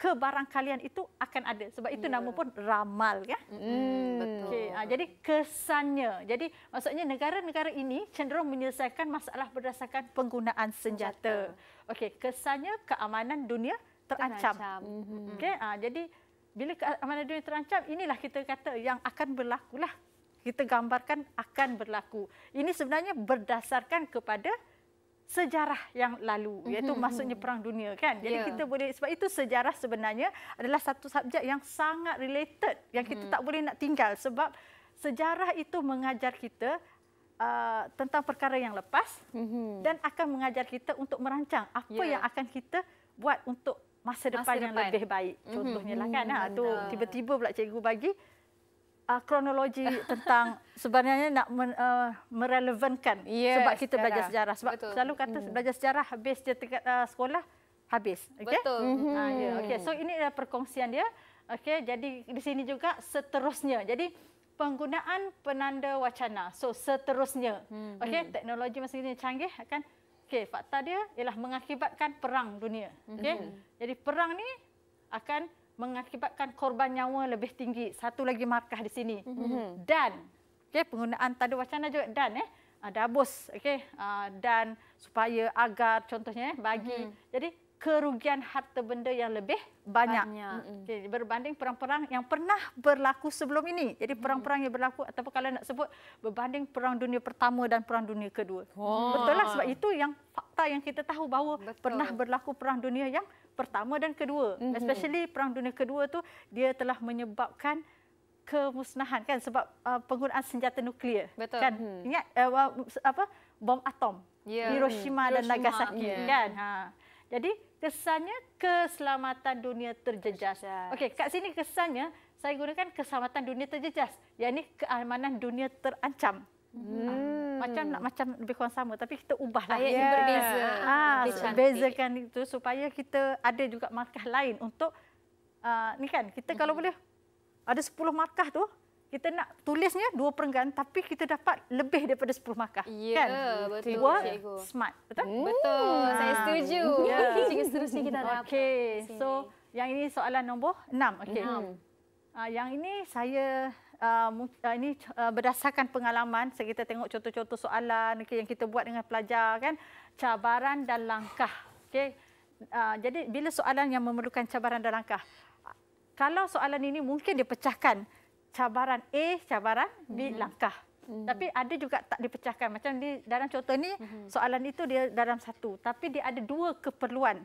Speaker 3: Kebarangkalian itu akan ada. Sebab itu yeah. nama pun ramal. Ya? Mm, betul. Okay. Ha, ah, jadi kesannya. Jadi maksudnya negara-negara ini cenderung menyelesaikan masalah berdasarkan penggunaan senjata. Okey, kesannya keamanan dunia terancam. terancam. Hmm. Okay? Ha, ah, jadi bila keamanan dunia terancam, inilah kita kata yang akan berlakulah. Kita gambarkan akan berlaku. Ini sebenarnya berdasarkan kepada sejarah yang lalu mhm, iaitu mm-hmm. maksudnya perang dunia kan jadi yeah. kita boleh sebab itu sejarah sebenarnya adalah satu subjek yang sangat related yang kita mm. tak boleh nak tinggal sebab sejarah itu mengajar kita uh, tentang perkara yang lepas mm-hmm. dan akan mengajar kita untuk merancang apa yeah. yang akan kita buat untuk masa depan, masa depan. yang lebih baik mhm, contohnya mm-hmm. lah mhm, kan ha tu tiba-tiba pula cikgu bagi uh, kronologi tentang sebenarnya nak men, uh, merelevankan yes, sebab kita sejarah. Ya belajar sejarah sebab Betul. selalu kata mm. belajar sejarah habis je dekat uh, sekolah habis okay? Betul. Mm-hmm. Ha, yeah. Ya, okay. so ini adalah perkongsian dia Okay. jadi di sini juga seterusnya jadi penggunaan penanda wacana so seterusnya mm-hmm. Okay. hmm teknologi masa ini canggih kan okey fakta dia ialah mengakibatkan perang dunia Okay. hmm jadi perang ni akan mengakibatkan korban nyawa lebih tinggi. Satu lagi markah di sini. Mm-hmm. Dan okay, penggunaan tanda wacana juga dan eh ah, dabus okey uh, dan supaya agar contohnya eh, bagi mm-hmm. jadi kerugian harta benda yang lebih banyak. banyak. Okay, berbanding perang-perang yang pernah berlaku sebelum ini. Jadi mhm. perang-perang yang berlaku ataupun kalau nak sebut berbanding perang dunia pertama dan perang dunia kedua. Wow. Betul lah sebab itu yang fakta yang kita tahu bahawa Betul. pernah berlaku perang dunia yang pertama dan kedua mm-hmm. especially perang dunia kedua tu dia telah menyebabkan kemusnahan kan sebab uh, penggunaan senjata nuklear Betul. kan hmm. ingat uh, apa bom atom yeah. Hiroshima hmm. dan Nagasaki yeah. kan ha jadi kesannya keselamatan dunia terjejas okey kat sini kesannya saya gunakan keselamatan dunia terjejas yakni keamanan dunia terancam Hmm. Ah, macam nak macam lebih kurang sama tapi kita ubah lah. Ayat yeah. berbeza. Ha, bezakan itu supaya kita ada juga markah lain untuk uh, ni kan kita kalau hmm. boleh ada 10 markah tu kita nak tulisnya dua perenggan tapi kita dapat lebih daripada 10 markah. Yeah, kan? Betul. Dua cikgu. smart. Betul? Hmm. Betul. Saya setuju. Ya. Yeah. Cikgu seterusnya kita ada okay. So yang ini soalan nombor 6. Okay. 6. Uh, yang ini saya Uh, uh, ini uh, berdasarkan pengalaman kita tengok contoh-contoh soalan okay, yang kita buat dengan pelajar kan cabaran dan langkah okey uh, jadi bila soalan yang memerlukan cabaran dan langkah kalau soalan ini mungkin dipecahkan cabaran A cabaran B mm-hmm. langkah mm-hmm. tapi ada juga tak dipecahkan macam di dalam contoh ni mm-hmm. soalan itu dia dalam satu tapi dia ada dua keperluan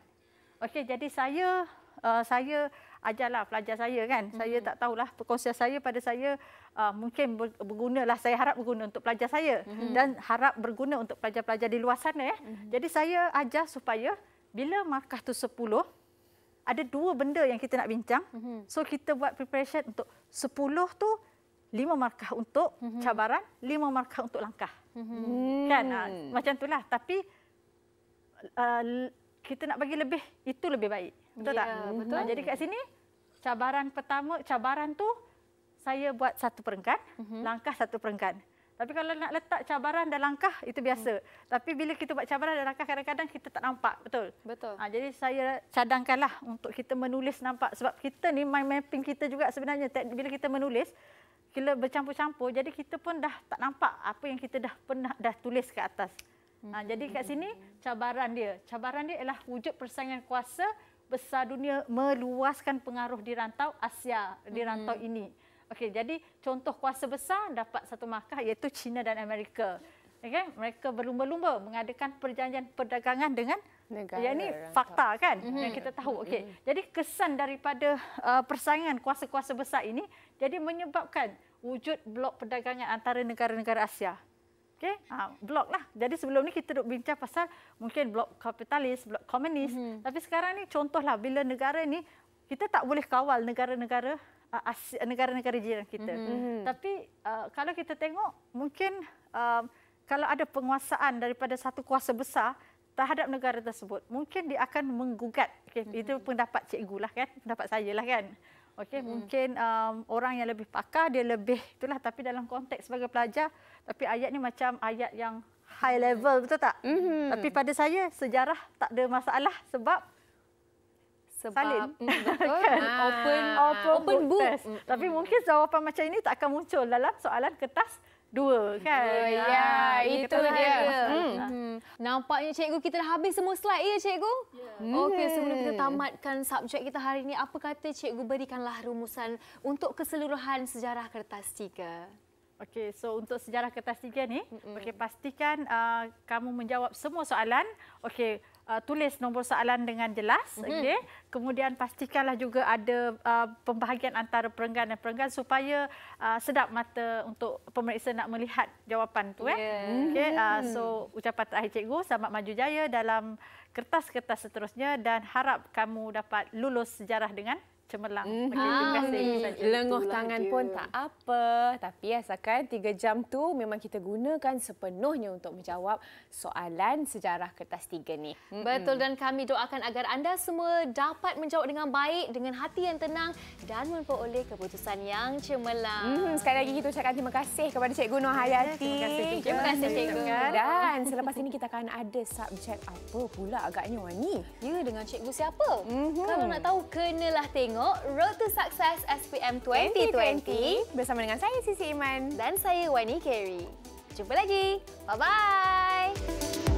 Speaker 3: okey jadi saya uh, saya ajarlah pelajar saya kan. Mm-hmm. Saya tak tahulah perkongsian saya pada saya uh, mungkin berguna lah. Saya harap berguna untuk pelajar saya mm-hmm. dan harap berguna untuk pelajar-pelajar di luar sana. Eh. Mm-hmm. Jadi saya ajar supaya bila markah tu sepuluh, ada dua benda yang kita nak bincang. Mm-hmm. So kita buat preparation untuk sepuluh tu lima markah untuk mm-hmm. cabaran, lima markah untuk langkah.
Speaker 1: Mm-hmm. Mm. Kan? Uh, macam
Speaker 3: itulah. Tapi uh, kita nak bagi lebih, itu lebih baik. Betul yeah, tak? Mhm. Betul. Jadi kat sini cabaran pertama, cabaran tu saya buat satu perenggan mm-hmm. langkah satu perenggan. Tapi kalau nak letak cabaran dan langkah itu biasa. Mm. Tapi bila kita buat cabaran dan langkah kadang-kadang kita tak nampak, betul? Betul. Ha, jadi saya cadangkanlah untuk kita menulis nampak sebab kita ni mind mapping kita juga sebenarnya bila kita menulis kita bercampur-campur jadi kita pun dah tak nampak apa yang kita dah pernah dah tulis ke atas. Nah, jadi kat mhm. sini cabaran dia. Cabaran dia ialah wujud persaingan kuasa besar dunia meluaskan pengaruh di rantau Asia, di rantau hmm ini. Okey, jadi contoh kuasa besar dapat satu markah iaitu China dan Amerika. Okey, mereka berlumba-lumba mengadakan perjanjian perdagangan dengan negara. Ya ini fakta kan mm-hmm. yang kita tahu. Okey. Mm-hmm. Jadi kesan daripada uh, persaingan kuasa-kuasa besar ini jadi menyebabkan wujud blok perdagangan antara negara-negara Asia. Okay, ha, ah, blok lah. Jadi sebelum ni kita duk bincang pasal mungkin blok kapitalis, blok komunis. Hmm. Tapi sekarang ni contohlah bila negara ni kita tak boleh kawal negara-negara ah, negara-negara jiran kita. Hmm. hmm. hmm. Tapi uh, kalau kita tengok mungkin uh, kalau ada penguasaan daripada satu kuasa besar terhadap negara tersebut, mungkin dia akan menggugat. Okay, hmm. Itu pendapat cikgu lah kan, pendapat saya lah kan. Okey, hmm. mungkin um, orang yang lebih pakar dia lebih itulah tapi dalam konteks sebagai pelajar, tapi ayat ni macam ayat yang high level betul tak? Hmm. Tapi pada saya sejarah tak ada masalah sebab sebab salin. Mm, betul. kan? ah. open open, open book. book. Tapi mungkin jawapan macam ini tak akan muncul dalam soalan kertas dua kan. Oh, ya, ya, itu dia. Hmm. hmm.
Speaker 1: Hmm. Nampaknya cikgu kita dah habis semua slide ya cikgu? Ya. Yeah. Hmm. Okey, sebelum kita tamatkan subjek kita hari ini, apa kata cikgu berikanlah rumusan untuk keseluruhan sejarah kertas tiga? Okey, so untuk sejarah kertas
Speaker 3: tiga ni, mm -mm. okey pastikan uh, kamu menjawab semua soalan. Okey, uh, tulis nombor soalan dengan jelas. Mm-hmm. Okay. Kemudian pastikanlah juga ada uh, pembahagian antara perenggan dan perenggan supaya uh, sedap mata untuk pemeriksa nak melihat jawapan tu. Eh? Yeah. Okay. Uh, mhm. so ucapan terakhir cikgu, selamat maju jaya dalam kertas-kertas seterusnya dan harap kamu dapat lulus sejarah dengan cemerlang. Mm-hmm. Lenguh tangan dia. pun tak
Speaker 2: apa. Tapi ya sekarang tiga jam tu memang kita gunakan sepenuhnya untuk menjawab soalan sejarah kertas tiga ni. Mhm. Betul mm-hmm. dan
Speaker 1: kami doakan agar anda semua dapat menjawab dengan baik, dengan hati yang tenang dan memperoleh keputusan yang cemerlang. Mm-hmm. Sekali lagi kita ucapkan terima kasih kepada Cik Nur ya, Hayati. Terima kasih Cikgu. Terima kasih, Cikgu. Dan
Speaker 2: selepas ini kita akan ada subjek apa pula agaknya
Speaker 1: Wani. Ya dengan Cikgu siapa? Mm-hmm. Kalau nak tahu kenalah tengok tengok Road to Success SPM 2020, 2020 bersama dengan saya Sisi Iman dan saya Wani Kerry Jumpa lagi. Bye-bye.